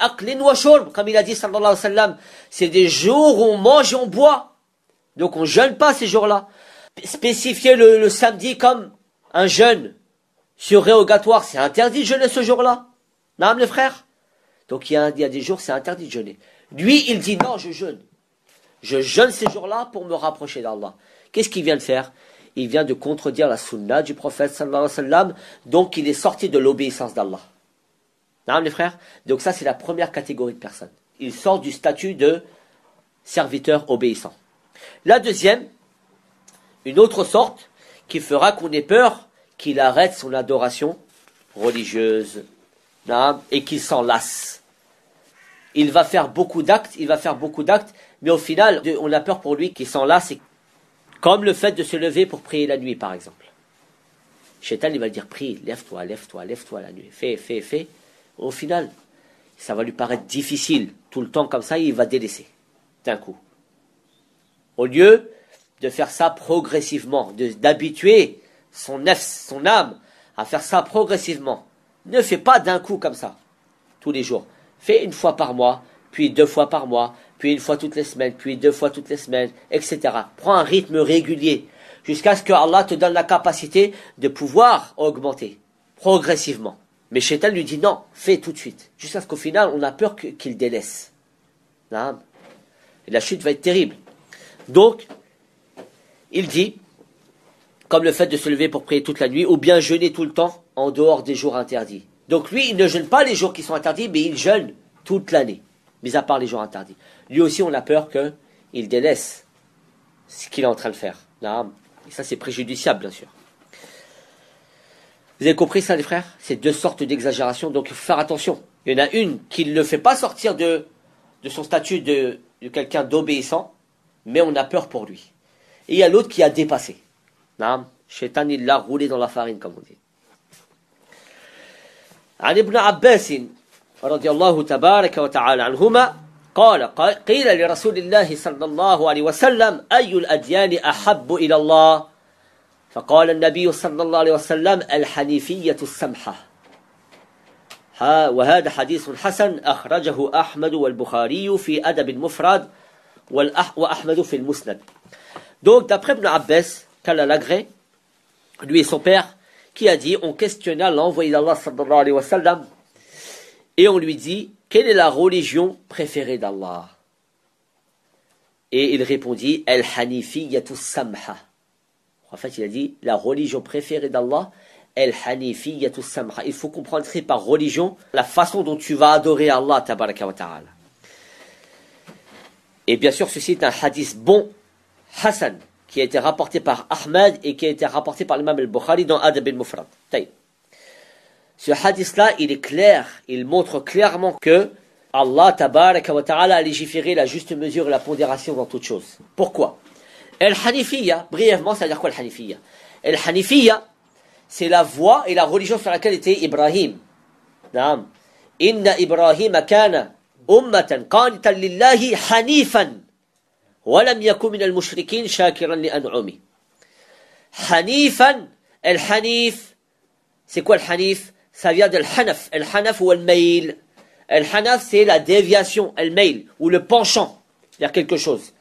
Speaker 1: aqlin wa comme il a dit sallallahu alayhi wa sallam, c'est des jours où on mange et on boit. Donc on ne jeûne pas ces jours-là. Spécifier le samedi comme un jeûne, rérogatoire, c'est interdit de jeûner ce jour-là. Nam les frères Donc il y, a, des jours, c'est interdit de jeûner. Lui, il dit non, je jeûne. Je jeûne ces jours-là pour me rapprocher d'Allah. Qu'est-ce qu'il vient de faire Il vient de contredire la sunna du prophète sallallahu alayhi wa sallam, donc il est sorti de l'obéissance d'Allah. Nam les frères Donc ça, c'est la première catégorie de personnes. Il sort du statut de serviteur obéissant. La deuxième, une autre sorte qui fera qu'on ait peur qu'il arrête son adoration religieuse et qu'il s'en lasse. Il va faire beaucoup d'actes, il va faire beaucoup d'actes, mais au final, on a peur pour lui qu'il s'en lasse, comme le fait de se lever pour prier la nuit, par exemple. Chétan, il va dire, prie, lève-toi, lève-toi, lève-toi la nuit, fais, fais, fais. Au final, ça va lui paraître difficile, tout le temps comme ça, il va délaisser, d'un coup. Au lieu de faire ça progressivement, d'habituer son nefs, son âme, à faire ça progressivement. Ne fais pas d'un coup comme ça, tous les jours. Fais une fois par mois, puis deux fois par mois, puis une fois toutes les semaines, puis deux fois toutes les semaines, etc. Prends un rythme régulier jusqu'à ce que Allah te donne la capacité de pouvoir augmenter progressivement. Mais Shaitan lui dit non, fais tout de suite. Jusqu'à ce qu'au final, on a peur qu'il délaisse. la chute va être terrible. Donc, il dit, comme le fait de se lever pour prier toute la nuit, ou bien jeûner tout le temps en dehors des jours interdits. Donc lui, il ne jeûne pas les jours qui sont interdits, mais il jeûne toute l'année, mis à part les jours interdits. Lui aussi, on a peur qu'il délaisse ce qu'il est en train de faire. Et ça, c'est préjudiciable, bien sûr. Vous avez compris ça, les frères C'est deux sortes d'exagération, donc il faut faire attention. Il y en a une qui ne le fait pas sortir de, son statut de quelqu'un d'obéissant, mais on a peur pour lui. Et il y a l'autre qui a dépassé. نعم. شيطان il l'a roulé dans la farine comme on dit عن ابن عباس رضي الله تبارك وتعالى عنهما قال قيل لرسول الله صلى الله عليه وسلم أي الأديان أحب إلى الله فقال النبي صلى الله عليه وسلم الحنيفية السمحة وهذا حديث حسن أخرجه أحمد والبخاري في أدب المفرد وأحمد في المسند Donc d'après ابن عباس Kalalagré, lui et son père, qui a dit, on questionna l'envoyé d'Allah sallallahu alayhi et on lui dit, quelle est la religion préférée d'Allah Et il répondit, El Hanifiyatu Samha. En fait, il a dit, la religion préférée d'Allah, El Hanifiyatu Samha. Il faut comprendre très par religion la façon dont tu vas adorer Allah, Ta wa ta'ala. Et bien sûr, ceci est un hadith bon, Hassan, qui a été rapporté par Ahmed et qui a été rapporté par l'imam al-Bukhari dans Adab al-Mufrad. Ce hadith-là, il est clair, il montre clairement que Allah wa ta'ala a légiféré la juste mesure et la pondération dans toutes choses. Pourquoi el hanifiyya brièvement, ça veut dire quoi el hanifiyya el hanifiyya c'est la voie et la religion sur laquelle était Ibrahim. Inna Ibrahim kana ummatan qanitan lillahi hanifan al يكن من al شاكرا Hanifan, حنيفا Hanif, c'est quoi le hanif ça vient de l'hanaf Hanaf ou le mail Hanaf, c'est la déviation le mail ou le penchant vers quelque chose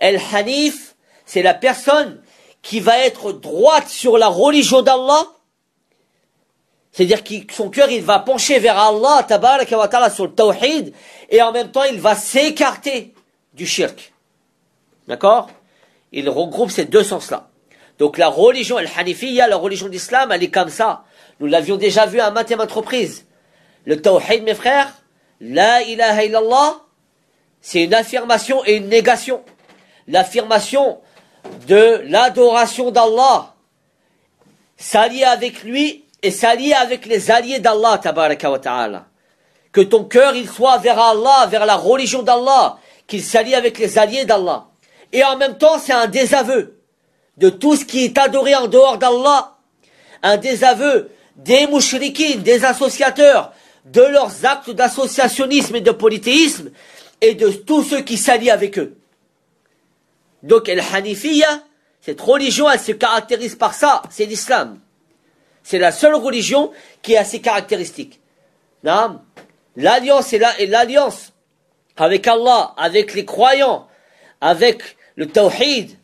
Speaker 1: Hanif, c'est la personne qui va être droite sur la religion d'Allah c'est-à-dire que son cœur, il va pencher vers Allah, wa ta'ala, sur le tawhid, et en même temps, il va s'écarter du shirk. D'accord Il regroupe ces deux sens-là. Donc la religion al-Hanifiya, la religion d'islam, elle est comme ça. Nous l'avions déjà vu à maintes entreprise Le tawhid, mes frères, la ilaha illallah, c'est une affirmation et une négation. L'affirmation de l'adoration d'Allah, s'allier avec lui et s'allier avec les alliés d'Allah, tabaraka ta'ala. Que ton cœur, il soit vers Allah, vers la religion d'Allah, qu'il s'allie avec les alliés d'Allah et en même temps c'est un désaveu de tout ce qui est adoré en dehors d'Allah, un désaveu des mouchrikines, des associateurs, de leurs actes d'associationnisme et de polythéisme, et de tous ceux qui s'allient avec eux. Donc, El Hanifiya, cette religion, elle se caractérise par ça, c'est l'islam. C'est la seule religion qui a ces caractéristiques. L'alliance est là et l'alliance avec Allah, avec les croyants, avec le tawhid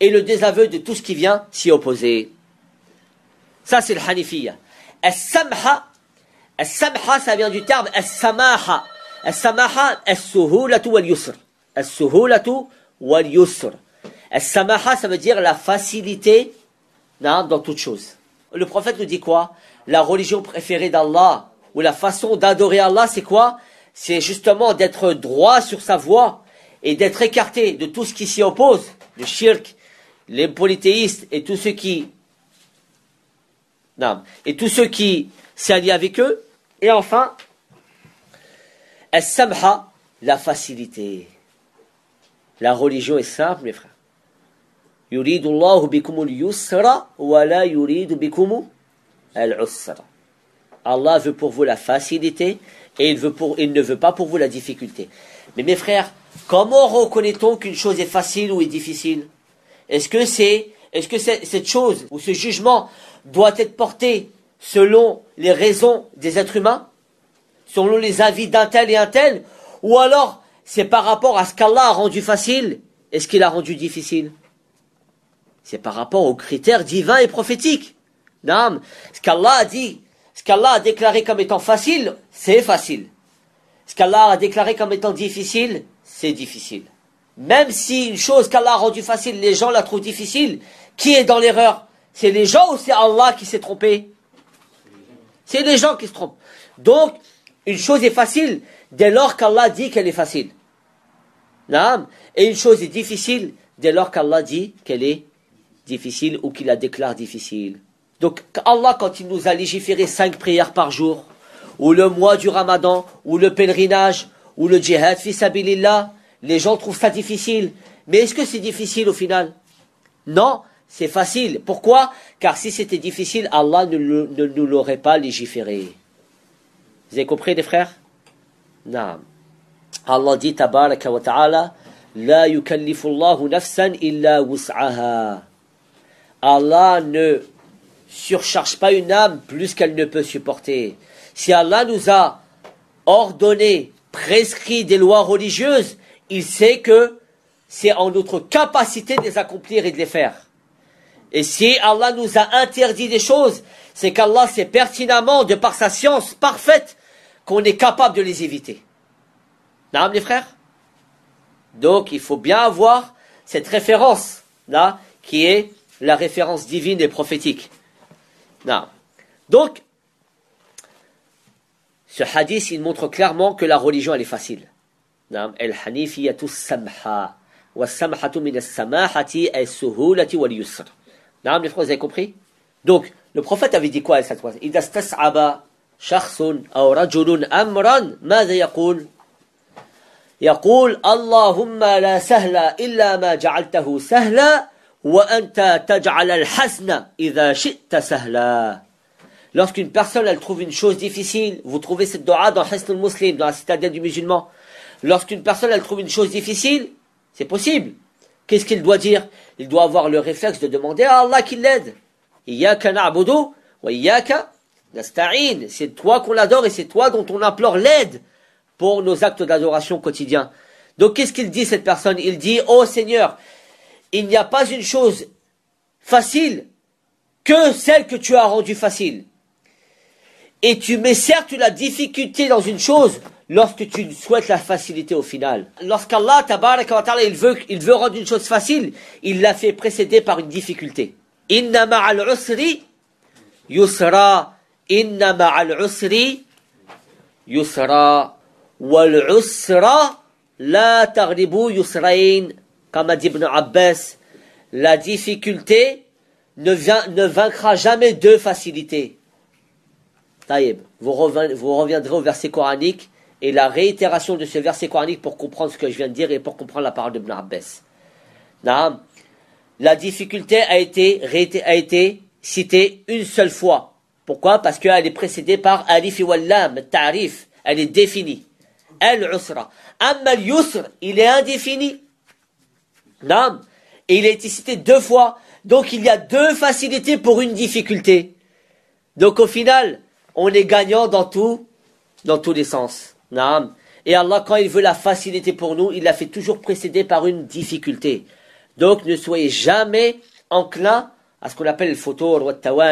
Speaker 1: et le désaveu de tout ce qui vient s'y opposer. Ça, c'est le hanifiya. As-samha, as-samha, ça vient du terme as-samaha. As-samaha, as-suhulatu wal-yusr. As-suhulatu wal-yusr. As-samaha, ça veut dire la facilité dans toute chose. Le prophète nous dit quoi La religion préférée d'Allah, ou la façon d'adorer Allah, c'est quoi C'est justement d'être droit sur sa voie et d'être écarté de tout ce qui s'y oppose, le shirk, les polythéistes et tous ceux qui non, et tous ceux qui s'allient avec eux. Et enfin, la facilité. La religion est simple, mes frères. yusra wa la al Allah veut pour vous la facilité et il, veut pour, il ne veut pas pour vous la difficulté. Mais mes frères, Comment reconnaît-on qu'une chose est facile ou est difficile Est-ce que c'est est-ce que cette chose ou ce jugement doit être porté selon les raisons des êtres humains Selon les avis d'un tel et un tel Ou alors c'est par rapport à ce qu'Allah a rendu facile et ce qu'il a rendu difficile C'est par rapport aux critères divins et prophétiques. Ce qu'Allah a dit, ce qu'Allah a déclaré comme étant facile, c'est facile. Ce qu'Allah a déclaré comme étant difficile, c'est difficile. Même si une chose qu'Allah a rendue facile, les gens la trouvent difficile, qui est dans l'erreur C'est les gens ou c'est Allah qui s'est trompé C'est les gens qui se trompent. Donc, une chose est facile dès lors qu'Allah dit qu'elle est facile. Et une chose est difficile dès lors qu'Allah dit qu'elle est difficile ou qu'il la déclare difficile. Donc Allah, quand il nous a légiféré cinq prières par jour, ou le mois du ramadan, ou le pèlerinage, ou le djihad, fisabilillah, les gens trouvent ça difficile. Mais est-ce que c'est difficile au final Non, c'est facile. Pourquoi Car si c'était difficile, Allah ne, nous l'aurait pas légiféré. Vous avez compris les frères Non. Allah dit tabaraka wa ta'ala La nafsan illa Allah ne surcharge pas une âme plus qu'elle ne peut supporter. Si Allah nous a ordonné prescrit des lois religieuses, il sait que c'est en notre capacité de les accomplir et de les faire. Et si Allah nous a interdit des choses, c'est qu'Allah sait pertinemment, de par sa science parfaite, qu'on est capable de les éviter. Non, les frères Donc il faut bien avoir cette référence là, qui est la référence divine et prophétique. Donc, ce hadith, il montre clairement que la religion, elle est facile. El hanifiyatu samha. Wa samhatu min samahati suhulati wal yusr. Non, les frères, vous avez compris Donc, le prophète avait dit quoi à cette fois Il a stas'aba shakhsun au rajulun amran, maza yaqul yaqul Allahumma la sahla illa ma ja'altahu sahla wa anta taj'ala al-hasna idha shi'ta sahla. Lorsqu'une personne, elle trouve une chose difficile, vous trouvez cette doa dans Hasn muslim dans la citadelle du musulman. Lorsqu'une personne, elle trouve une chose difficile, c'est possible. Qu'est-ce qu'il doit dire Il doit avoir le réflexe de demander à Allah qu'il l'aide. il na'budu wa qu'un nasta'in. C'est toi qu'on adore et c'est toi dont on implore l'aide pour nos actes d'adoration quotidiens. Donc qu'est-ce qu'il dit cette personne Il dit, oh Seigneur, il n'y a pas une chose facile que celle que tu as rendue facile. Et tu mets certes la difficulté dans une chose lorsque tu souhaites la facilité au final. Lorsqu'Allah, il veut, il veut rendre une chose facile, il la fait précéder par une difficulté. Inna ma'al usri yusra. Inna ma'al usri yusra. Wal usra la taribu yusrain. Comme a dit Ibn Abbas, la difficulté ne, ne vaincra jamais deux facilités. Vous reviendrez au verset coranique et la réitération de ce verset coranique pour comprendre ce que je viens de dire et pour comprendre la parole de Ibn Abbas. La difficulté a été, a été citée une seule fois. Pourquoi Parce qu'elle est précédée par Alif et Tarif. Elle est définie. Al-Usra. Amma al-Yusr, il est indéfini. Non. Et il a été cité deux fois. Donc il y a deux facilités pour une difficulté. Donc au final, on est gagnant dans tout, dans tous les sens. Et Allah, quand il veut la facilité pour nous, il la fait toujours précéder par une difficulté. Donc ne soyez jamais enclin à ce qu'on appelle le photo,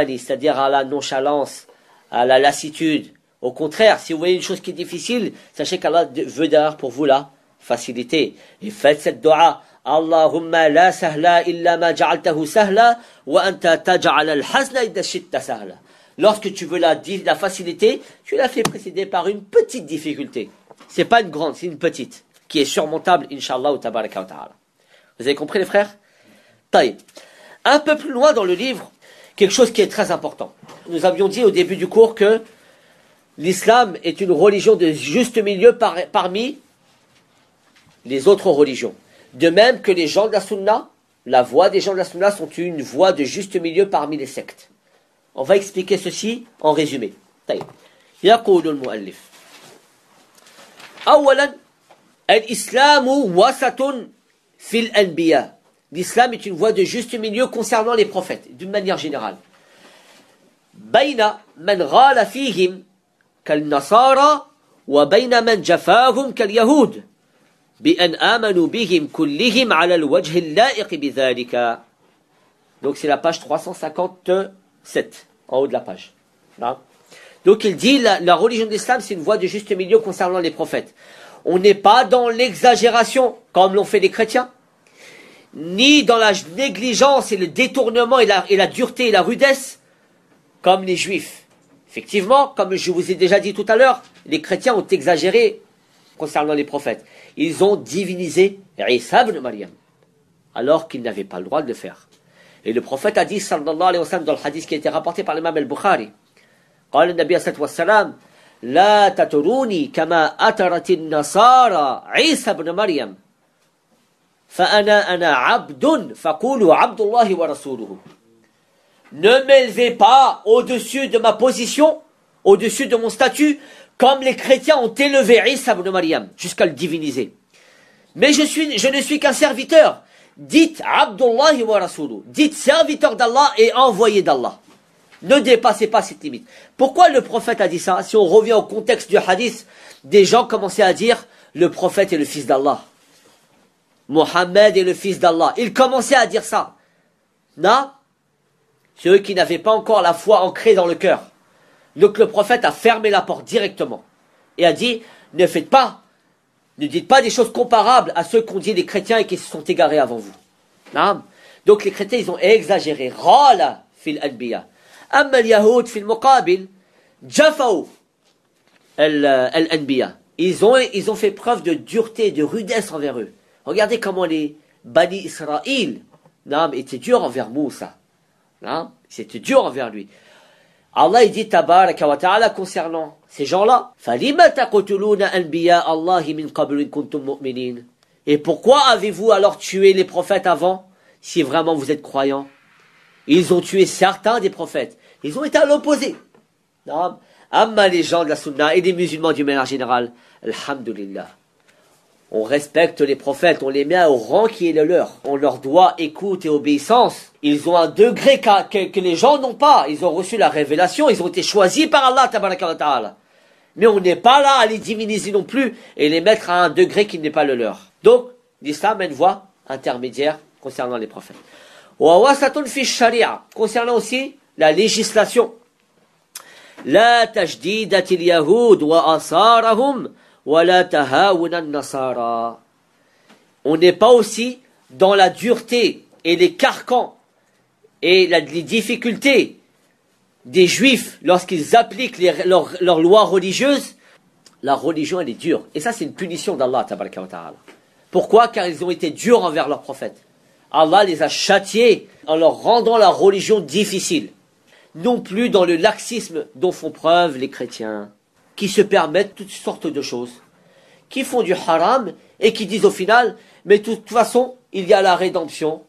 Speaker 1: c'est-à-dire à la nonchalance, à la lassitude. Au contraire, si vous voyez une chose qui est difficile, sachez qu'Allah veut d'ailleurs pour vous la facilité. Et faites cette dua. Allahumma la sahla illa ma ja'altahu sahla wa anta taj'al al idda sahla. Lorsque tu veux la, la facilité, tu la fais précéder par une petite difficulté. C'est pas une grande, c'est une petite, qui est surmontable, inshallah ou tabaraka ta'ala. Vous avez compris les frères Un peu plus loin dans le livre, quelque chose qui est très important. Nous avions dit au début du cours que l'islam est une religion de juste milieu parmi les autres religions. De même que les gens de la sunna, la voix des gens de la sunna sont une voie de juste milieu parmi les sectes. On va expliquer ceci en résumé. يقول المؤلف أولا الإسلام وسط في anbiya. L'islam est une voie de juste milieu concernant les prophètes, d'une manière générale. بين من غال فيهم كالنصارى وبين من جفاهم كاليهود بأن آمنوا بهم كلهم على الوجه اللائق بذلك. Donc c'est la page 357 en haut de la page. Donc il dit la, religion d'islam, c'est une voie de juste milieu concernant les prophètes. On n'est pas dans l'exagération, comme l'ont fait les chrétiens, ni dans la négligence et le détournement et la, et la dureté et la rudesse, comme les juifs. Effectivement, comme je vous ai déjà dit tout à l'heure, les chrétiens ont exagéré concernant les prophètes. Ils ont divinisé Isa ibn alors qu'ils n'avaient pas le droit de le faire. Et le prophète a dit, sallallahu alayhi wa sallam, dans le hadith qui a été rapporté par l'imam al-Bukhari, قال النبي عليه الصلاة والسلام لا Ne m'élevez pas au-dessus de ma position, au-dessus de mon statut, comme les chrétiens ont élevé Isa ibn Maryam jusqu'à le diviniser. Mais je, suis, je ne suis qu'un serviteur. Dites Abdullah wa Rasoulou. Dites serviteur d'Allah et envoyé d'Allah. Ne dépassez pas cette limite. Pourquoi le prophète a dit ça Si on revient au contexte du hadith, des gens commençaient à dire le prophète est le fils d'Allah. Mohammed est le fils d'Allah. Ils commençaient à dire ça. Non Ceux qui n'avaient pas encore la foi ancrée dans le cœur. Donc le prophète a fermé la porte directement et a dit ne faites pas ne dites pas des choses comparables à ceux qu'ont dit les chrétiens et qui se sont égarés avant vous. Donc les chrétiens, ils ont exagéré. fil albiya. Amma fil al-anbiya. Euh, ils ont, ils ont fait preuve de dureté, de rudesse envers eux. Regardez comment les Bani Israël étaient durs envers Moussa. C'était dur envers lui. Allah dit tabaraka wa ta'ala concernant ces gens-là. Et pourquoi avez-vous alors tué les prophètes avant si vraiment vous êtes croyants Ils ont tué certains des prophètes. Ils ont été à l'opposé. Amma les gens de la sunna et des musulmans du manière général. Alhamdulillah. On respecte les prophètes, on les met au rang qui est le leur. On leur doit écoute et obéissance. Ils ont un degré que, les gens n'ont pas. Ils ont reçu la révélation, ils ont été choisis par Allah. Ta'ala. Mais on n'est pas là à les diminuer non plus et les mettre à un degré qui n'est pas le leur. Donc, l'islam a une voie intermédiaire concernant les prophètes. Concernant aussi la législation. La wa on n'est pas aussi dans la dureté et les carcans et les difficultés des juifs lorsqu'ils appliquent leurs lois religieuses. La religion, elle est dure. Et ça, c'est une punition d'Allah. Pourquoi Car ils ont été durs envers leurs prophètes. Allah les a châtiés en leur rendant la religion difficile. Non plus dans le laxisme dont font preuve les chrétiens qui se permettent toutes sortes de choses, qui font du haram et qui disent au final, mais de toute façon, il y a la rédemption.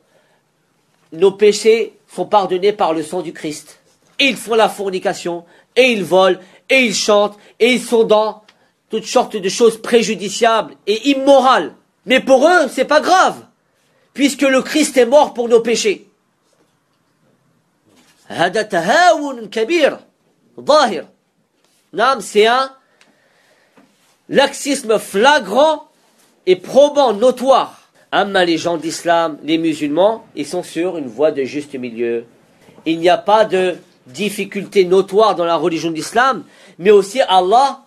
Speaker 1: Nos péchés sont pardonnés par le sang du Christ. Et ils font la fornication, et ils volent, et ils chantent, et ils sont dans toutes sortes de choses préjudiciables et immorales. Mais pour eux, c'est pas grave, puisque le Christ est mort pour nos péchés c'est un laxisme flagrant et probant, notoire. Amma les gens d'islam, les musulmans, ils sont sur une voie de juste milieu. Il n'y a pas de difficulté notoire dans la religion d'islam, mais aussi Allah,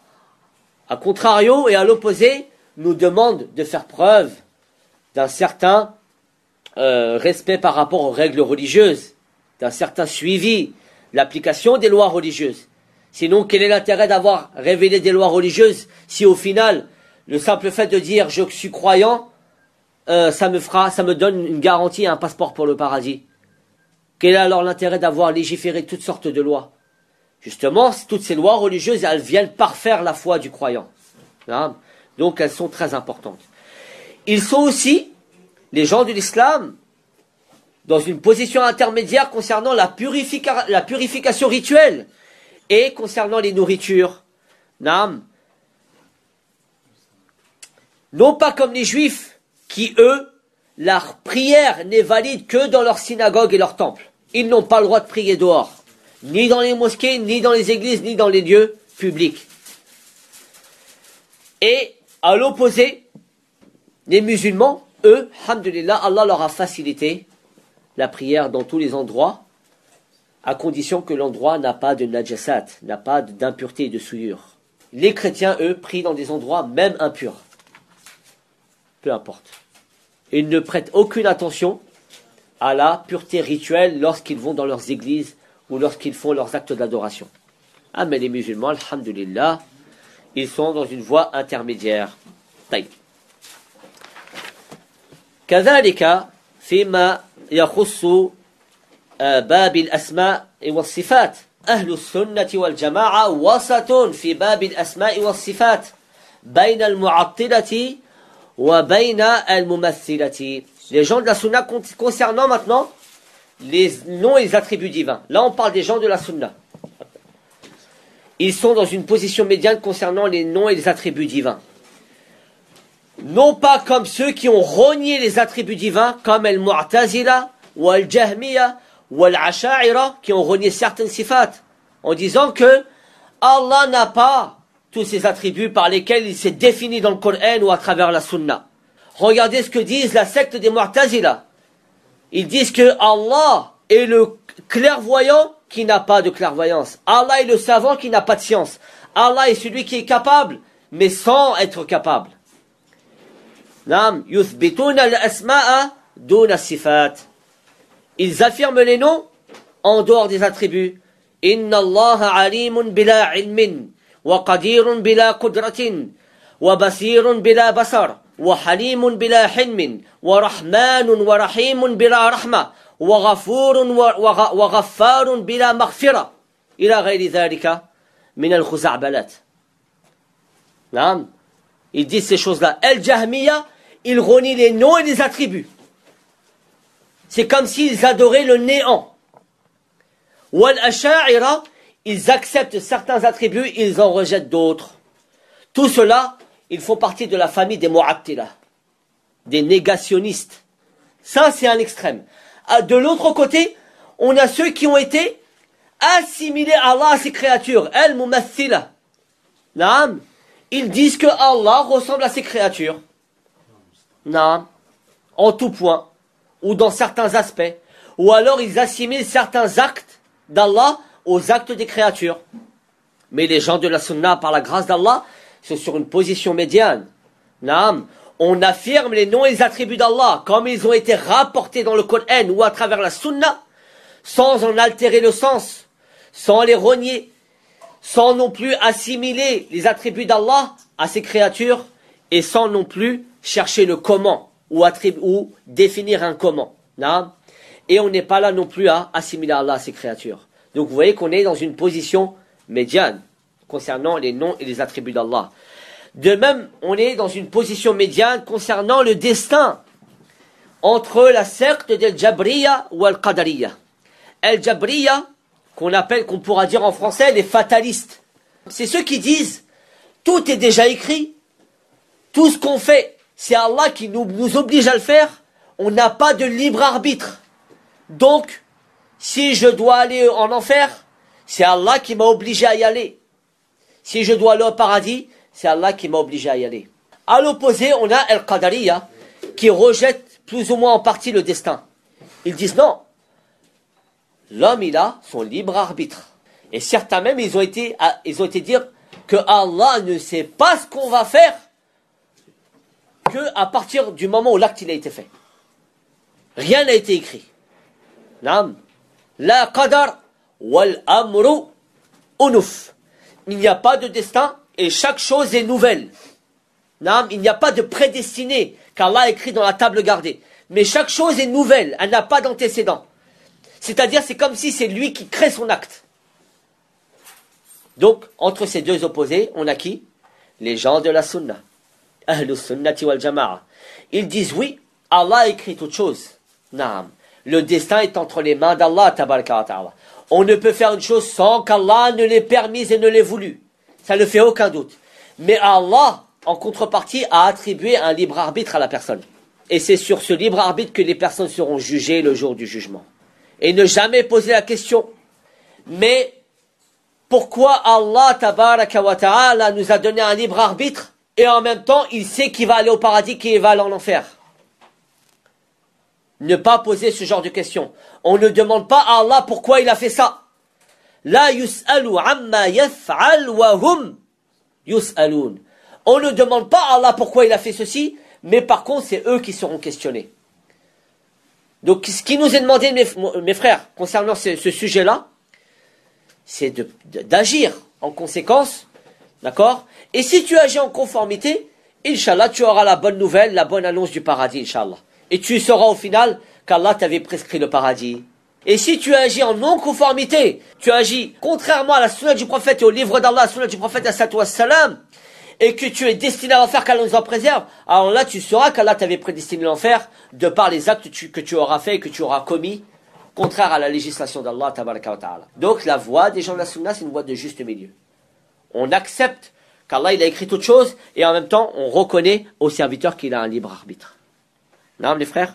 Speaker 1: à contrario et à l'opposé, nous demande de faire preuve d'un certain euh, respect par rapport aux règles religieuses, d'un certain suivi, l'application des lois religieuses. Sinon, quel est l'intérêt d'avoir révélé des lois religieuses si au final, le simple fait de dire je suis croyant, euh, ça me fera, ça me donne une garantie et un passeport pour le paradis. Quel est alors l'intérêt d'avoir légiféré toutes sortes de lois Justement, toutes ces lois religieuses, elles viennent parfaire la foi du croyant. Hein Donc, elles sont très importantes. Ils sont aussi, les gens de l'islam, dans une position intermédiaire concernant la purification rituelle. Et concernant les nourritures, non, non pas comme les juifs qui, eux, leur prière n'est valide que dans leur synagogue et leur temple. Ils n'ont pas le droit de prier dehors, ni dans les mosquées, ni dans les églises, ni dans les lieux publics. Et à l'opposé, les musulmans, eux, hamdulillah, Allah leur a facilité la prière dans tous les endroits à condition que l'endroit n'a pas de najasat, n'a pas d'impureté et de souillure. Les chrétiens, eux, prient dans des endroits même impurs. Peu importe. Ils ne prêtent aucune attention à la pureté rituelle lorsqu'ils vont dans leurs églises ou lorsqu'ils font leurs actes d'adoration. Ah, mais les musulmans, alhamdulillah, ils sont dans une voie intermédiaire. Taï. كذلك فيما يخص wa al Les gens de la sunna concernant maintenant les noms et les attributs divins. Là, on parle des gens de la sunna. Ils sont dans une position médiane concernant les noms et les attributs divins. Non pas comme ceux qui ont renié les attributs divins, comme El Mu'tazila ou Al Jahmiya ou ashaira qui ont renié certaines sifat en disant que Allah n'a pas tous ces attributs par lesquels il s'est défini dans le Coran ou à travers la Sunna. Regardez ce que disent la secte des Mu'tazila. Ils disent que Allah est le clairvoyant qui n'a pas de clairvoyance. Allah est le savant qui n'a pas de science. Allah est celui qui est capable, mais sans être capable. al-asma'a sifat » Ils affirment les noms en dehors des attributs. Inna Allah alimun bila ilmin, wa qadirun bila kudratin, wa basirun bila basar, wa halimun bila hilmin, wa rahmanun wa rahimun bila rahma, wa ghafurun wa ghaffarun bila maghfira. Ila ghayri dhalika min الخزعبلات. نعم. Ils disent ces choses-là. El Jahmiya, il renie les noms et les attributs c'est comme s'ils adoraient le néant. Wal asha'ira, ils acceptent certains attributs, ils en rejettent d'autres. Tout cela, ils font partie de la famille des mu'attila, des négationnistes. Ça, c'est un extrême. Ah, de l'autre côté, on a ceux qui ont été assimilés à Allah, à ses créatures. El mumathila. Naam. Ils disent que Allah ressemble à ses créatures. Naam. En tout point ou dans certains aspects, ou alors ils assimilent certains actes d'Allah aux actes des créatures. Mais les gens de la Sunna, par la grâce d'Allah, sont sur une position médiane. Naam. On affirme les noms et les attributs d'Allah comme ils ont été rapportés dans le Coran ou à travers la Sunna, sans en altérer le sens, sans les renier, sans non plus assimiler les attributs d'Allah à ses créatures et sans non plus chercher le comment ou, ou définir un comment. Et on n'est pas là non plus à assimiler Allah à ses créatures. Donc vous voyez qu'on est dans une position médiane concernant les noms et les attributs d'Allah. De même, on est dans une position médiane concernant le destin entre la secte del Jabriya ou al Qadariya. El Jabriya, qu'on appelle, qu'on pourra dire en français, les fatalistes. C'est ceux qui disent tout est déjà écrit, tout ce qu'on fait c'est Allah qui nous, nous oblige à le faire, on n'a pas de libre arbitre. Donc, si je dois aller en enfer, c'est Allah qui m'a obligé à y aller. Si je dois aller au paradis, c'est Allah qui m'a obligé à y aller. À l'opposé, on a El Qadariya qui rejette plus ou moins en partie le destin. Ils disent non. L'homme, il a son libre arbitre. Et certains même, ils ont été, ils ont été dire que Allah ne sait pas ce qu'on va faire que à partir du moment où l'acte il a été fait. Rien n'a été écrit. Nam. La wal amru unuf. Il n'y a pas de destin et chaque chose est nouvelle. Nam, il n'y a pas de prédestiné qu'Allah écrit dans la table gardée. Mais chaque chose est nouvelle, elle n'a pas d'antécédent. C'est-à-dire, c'est comme si c'est lui qui crée son acte. Donc, entre ces deux opposés, on a qui Les gens de la sunna. Ils disent oui, Allah écrit toutes choses. Naam. Le destin est entre les mains d'Allah. On ne peut faire une chose sans qu'Allah ne l'ait permise et ne l'ait voulu. Ça ne fait aucun doute. Mais Allah, en contrepartie, a attribué un libre arbitre à la personne. Et c'est sur ce libre arbitre que les personnes seront jugées le jour du jugement. Et ne jamais poser la question. Mais pourquoi Allah wa nous a donné un libre arbitre et en même temps, il sait qu'il va aller au paradis, qu'il va aller en enfer. Ne pas poser ce genre de questions. On ne demande pas à Allah pourquoi il a fait ça. La yus'alu amma yaf'al wa hum On ne demande pas à Allah pourquoi il a fait ceci, mais par contre, c'est eux qui seront questionnés. Donc, ce qui nous est demandé, mes, frères, concernant ce sujet-là, c'est d'agir en conséquence, d'accord et si tu agis en conformité, Inch'Allah, tu auras la bonne nouvelle, la bonne annonce du paradis, Inch'Allah. Et tu sauras au final qu'Allah t'avait prescrit le paradis. Et si tu agis en non-conformité, tu agis contrairement à la sunna du prophète et au livre d'Allah, la sunna du prophète, salam, et que tu es destiné à l'enfer, qu'Allah nous en préserve, alors là tu sauras qu'Allah t'avait prédestiné l'enfer de par les actes que tu auras fait et que tu auras commis, contraire à la législation d'Allah. Donc la voie des gens de la sunna, c'est une voie de juste milieu. On accepte qu'Allah il a écrit toutes choses et en même temps on reconnaît au serviteur qu'il a un libre arbitre. Non, les frères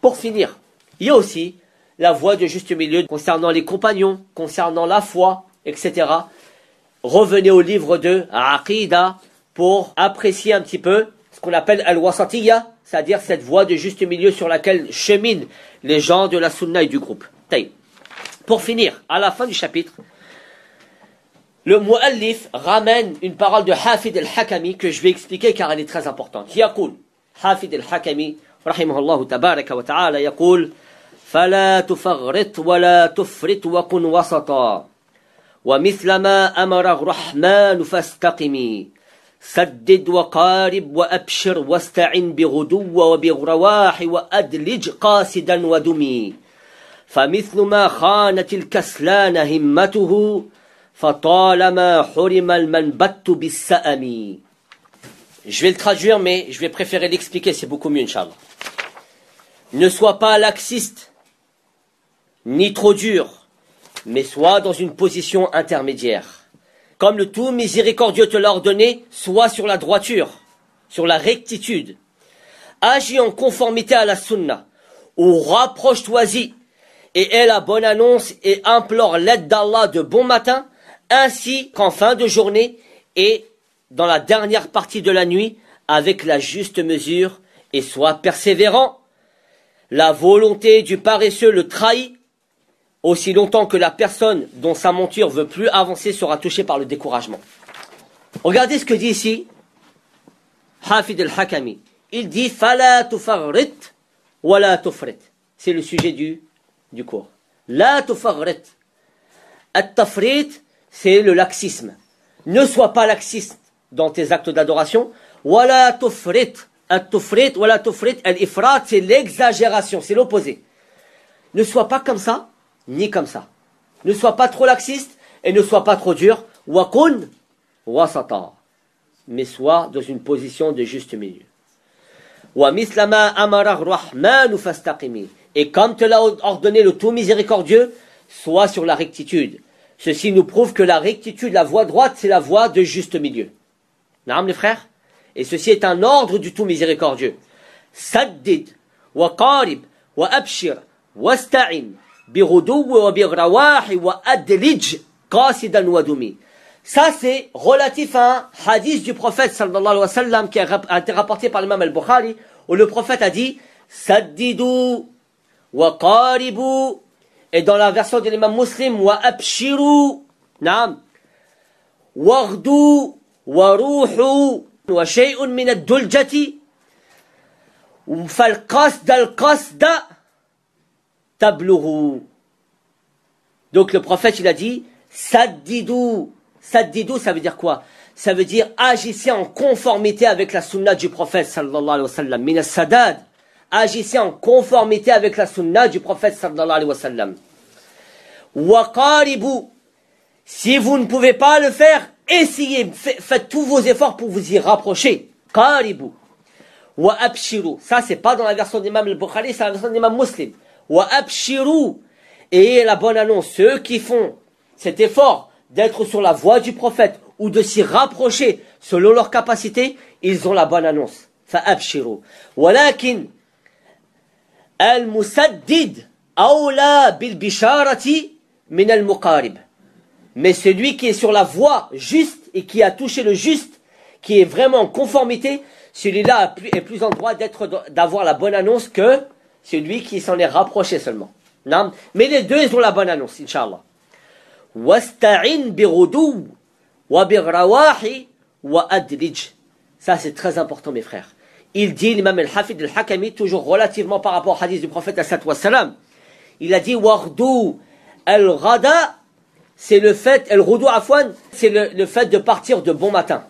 Speaker 1: Pour finir, il y a aussi la voie de juste milieu concernant les compagnons, concernant la foi, etc. Revenez au livre de Aqidah pour apprécier un petit peu ce qu'on appelle Al-Wasatiyya, c'est-à-dire cette voie de juste milieu sur laquelle cheminent les gens de la Sunna et du groupe. Pour finir, à la fin du chapitre, le muallif ramène une parole de Hafid al-Hakami que je vais expliquer car elle est très importante. يقول حافظ الحكمي رحمه الله تبارك وتعالى يقول فلا تفغرط ولا تفرط وكن وسطا ومثل ما أمر الرحمن فاستقمي سدد وقارب وأبشر واستعن بغدو وبرواح وأدلج قاصدا ودمي فمثل ما خانت الكسلان همته Je vais le traduire, mais je vais préférer l'expliquer, c'est beaucoup mieux, Inch'Allah. Ne sois pas laxiste, ni trop dur, mais sois dans une position intermédiaire. Comme le tout miséricordieux te l'a ordonné, sois sur la droiture, sur la rectitude. Agis en conformité à la sunna, ou rapproche-toi-y, et aie la bonne annonce et implore l'aide d'Allah de bon matin, ainsi qu'en fin de journée et dans la dernière partie de la nuit avec la juste mesure et soit persévérant. La volonté du paresseux le trahit aussi longtemps que la personne dont sa monture veut plus avancer sera touchée par le découragement. Regardez ce que dit ici Hafid al-Hakami. Il dit Fala tufarrit wa la tufrit. C'est le sujet du, du cours. La tafrit c'est le laxisme. Ne sois pas laxiste dans tes actes d'adoration. Wala c'est l'exagération, c'est l'opposé. Ne sois pas comme ça, ni comme ça. Ne sois pas trop laxiste et ne sois pas trop dur. Mais sois dans une position de juste milieu. Et comme te l'a ordonné le tout miséricordieux, sois sur la rectitude. Ceci nous prouve que la rectitude, la voie droite, c'est la voie de juste milieu. Naam les frères Et ceci est un ordre du tout miséricordieux. Saddid, wa qarib, wa abshir, wa wa wa adlij, qasidan wa dumi. Ça, c'est relatif à un hadith du prophète sallallahu alayhi wa sallam qui a été rapporté par l'imam al-Bukhari, où le prophète a dit, Saddidu, wa qaribu, et dans la version de l'imam muslim, wa abshiru, naam, wa waruhu, wa shay'un min ad-duljati, al القصد تبلغ Donc le prophète il a dit Saddidou. Saddidou ça veut dire quoi Ça veut dire agissez en conformité avec la sunna du prophète sallallahu alayhi wa sallam. Min sadad agissez en conformité avec la sunna du prophète sallallahu alayhi wa sallam. si vous ne pouvez pas le faire, essayez, faites tous vos efforts pour vous y rapprocher. Qaribu. Wa abshiru. Ça, c'est pas dans la version d'Imam al-Bukhari, c'est la version d'Imam Muslim. Wa Et la bonne annonce, ceux qui font cet effort d'être sur la voie du prophète ou de s'y rapprocher selon leur capacité, ils ont la bonne annonce. Wa Al-Musaddid, bil bisharati min al Mais celui qui est sur la voie juste et qui a touché le juste, qui est vraiment en conformité, celui-là est plus en droit d'être, d'avoir la bonne annonce que celui qui s'en est rapproché seulement. Mais les deux, ont la bonne annonce, Inch'Allah. Ça, c'est très important, mes frères il dit, l'imam al-Hafid al-Hakami, toujours relativement par rapport au hadith du prophète, wassalam, il a dit, Wardou al-Rada, c'est le fait, afwan, c'est le, fait de partir de bon matin,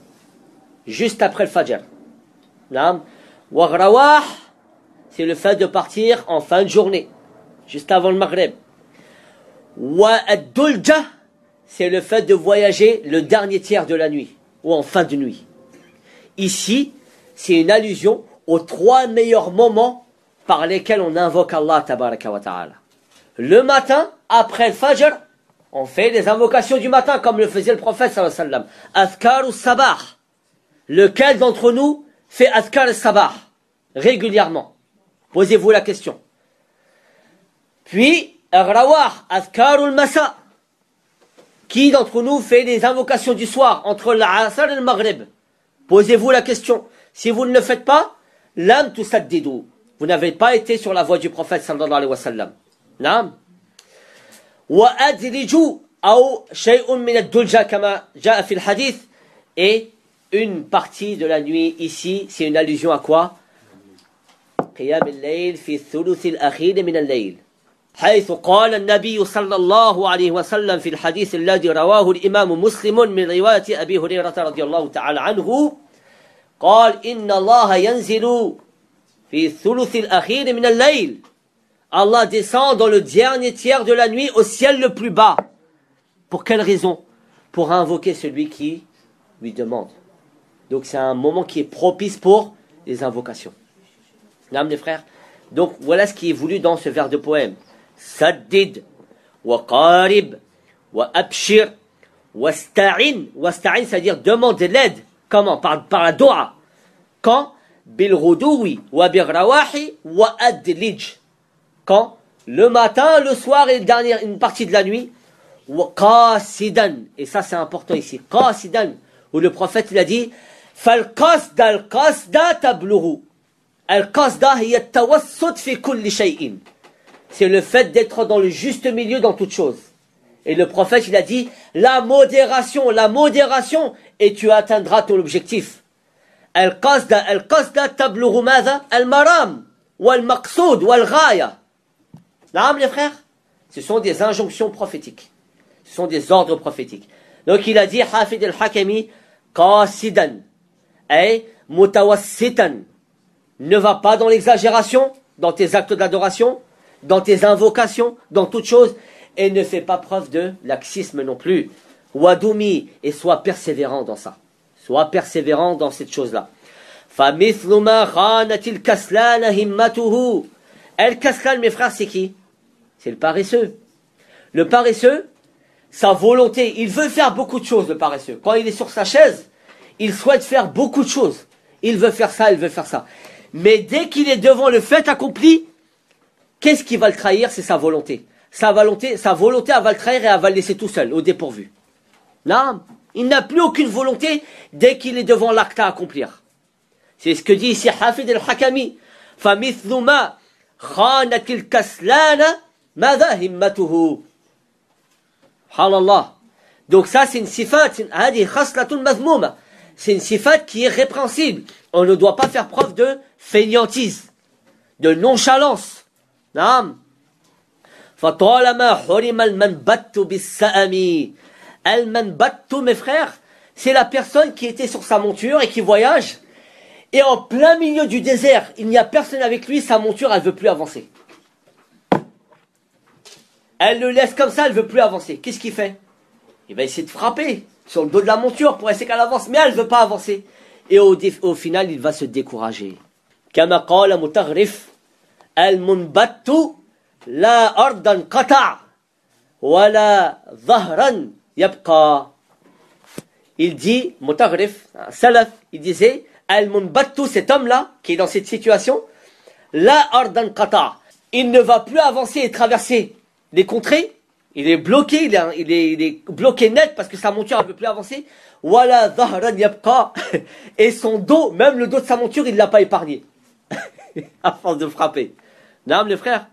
Speaker 1: juste après le Fajr. Wardoua, c'est le fait de partir en fin de journée, juste avant le Maghreb. Wa c'est le fait de voyager le dernier tiers de la nuit, ou en fin de nuit. Ici, c'est une allusion aux trois meilleurs moments par lesquels on invoque Allah tabaraka wa ta'ala. Le matin, après le fajr, on fait des invocations du matin comme le faisait le prophète sallallahu alayhi wa sallam. ou sabah. Lequel d'entre nous fait azkar sabah régulièrement Posez-vous la question. Puis, Al-Rawar, ou masa. Qui d'entre nous fait des invocations du soir entre l'asr et le Maghreb... Posez-vous la question. Si vous ne le faites pas, l'âme tout ça Vous n'avez pas été sur la voie du prophète sallallahu alayhi wa sallam. L'âme. Wa adriju au shay'un min ad-dulja kama ja'a hadith. Et une partie de la nuit ici, c'est une allusion à quoi Qiyam al-layl fi thuluth al-akhir min al-layl. حيث قال النبي صلى الله عليه وسلم في الحديث الذي رواه الإمام مسلم من رواية أبي هريرة رضي الله تعالى عنه Allah descend dans le dernier tiers de la nuit au ciel le plus bas. Pour quelle raison Pour invoquer celui qui lui demande. Donc c'est un moment qui est propice pour les invocations. L'âme des frères. Donc voilà ce qui est voulu dans ce vers de poème. Saddid wa qarib wa abshir wa sta'in. Wa sta'in, c'est-à-dire demander l'aide. Comment par, par la doa. Quand Bilroudoui wa birrawahi wa adlij. Quand le matin, le soir et le dernier, une partie de la nuit. Wa qasidan. Et ça, c'est important ici. Qasidan. Où le prophète, il a dit Fal qasda al qasda tabluhu. Al qasda fi kulli shay'in. C'est le fait d'être dans le juste milieu dans toutes choses. Et le prophète, il a dit, la modération, la modération, et tu atteindras ton objectif. Al-qasda, al-qasda tablughu Al-maram, wal-maqsoud, wal-ghaya. Naam, les frères Ce sont des injonctions prophétiques. Ce sont des ordres prophétiques. Donc il a dit, Hafid al-Hakami, qasidan, Ne va pas dans l'exagération, dans tes actes d'adoration, dans tes invocations, dans toutes choses, et ne fais pas preuve de laxisme non plus. Wadumi et sois persévérant dans ça. Sois persévérant dans cette chose-là. El Kaslan, mes frères, c'est qui C'est le paresseux. Le paresseux, sa volonté, il veut faire beaucoup de choses, le paresseux. Quand il est sur sa chaise, il souhaite faire beaucoup de choses. Il veut faire ça, il veut faire ça. Mais dès qu'il est devant le fait accompli, qu'est-ce qui va le trahir C'est sa volonté sa volonté, sa volonté, elle va le trahir et à va le laisser tout seul, au dépourvu. Non, il n'a plus aucune volonté dès qu'il est devant l'acte à accomplir. C'est ce que dit ici Hafid al-Hakami. Nouma Khanatil Kaslana Madahim himmatuhu. الله donc ça c'est une sifat c'est une sifat qui est répréhensible on ne doit pas faire preuve de fainéantise de nonchalance Non فطالما bis sa'ami. al المنبت mes frères c'est la personne qui était sur sa monture et qui voyage et en plein milieu du désert il n'y a personne avec lui sa monture elle veut plus avancer elle le laisse comme ça elle veut plus avancer qu'est-ce qu'il fait il va essayer de frapper sur le dos de la monture pour essayer qu'elle avance mais elle ne veut pas avancer et au, final il va se décourager la أرضا Il dit, Salaf, il disait, Al-Munbattu, cet homme-là, qui est dans cette situation, La Qata, il ne va plus avancer et traverser les contrées, il est bloqué, il est, bloqué net parce que sa monture ne peut plus avancer, Voilà Zahran Yabqa, et son dos, même le dos de sa monture, il ne l'a pas épargné, à force de frapper. N'am, les frères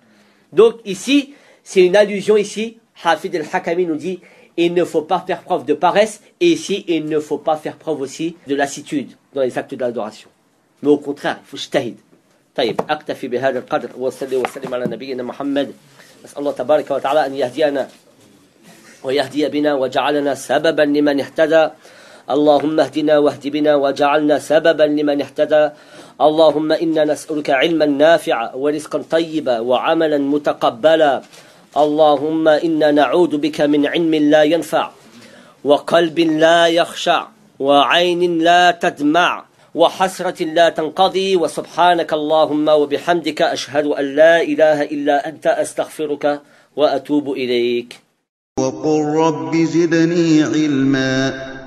Speaker 1: donc, ici, c'est une allusion. ici, Hafid al-Hakami nous dit il ne faut pas faire preuve de paresse, et ici, il ne faut pas faire preuve aussi de lassitude dans les actes d'adoration. Mais au contraire, il faut juste tehid. Taïb, aqtafi b'hadr al-Qadr, wa sali wa sali ala sali Muhammad, sali wa wa ta'ala an sali wa wa sali wa ja'alana sababan liman ihtada, Allahumma sali wa wa wa sali wa wa wa wa wa اللهم إنا نسألك علما نافعا ورزقا طيبا وعملا متقبلا اللهم إنا نعوذ بك من علم لا ينفع وقلب لا يخشع وعين لا تدمع وحسرة لا تنقضي وسبحانك اللهم وبحمدك أشهد أن لا إله إلا أنت أستغفرك وأتوب إليك وقل رب زدني علما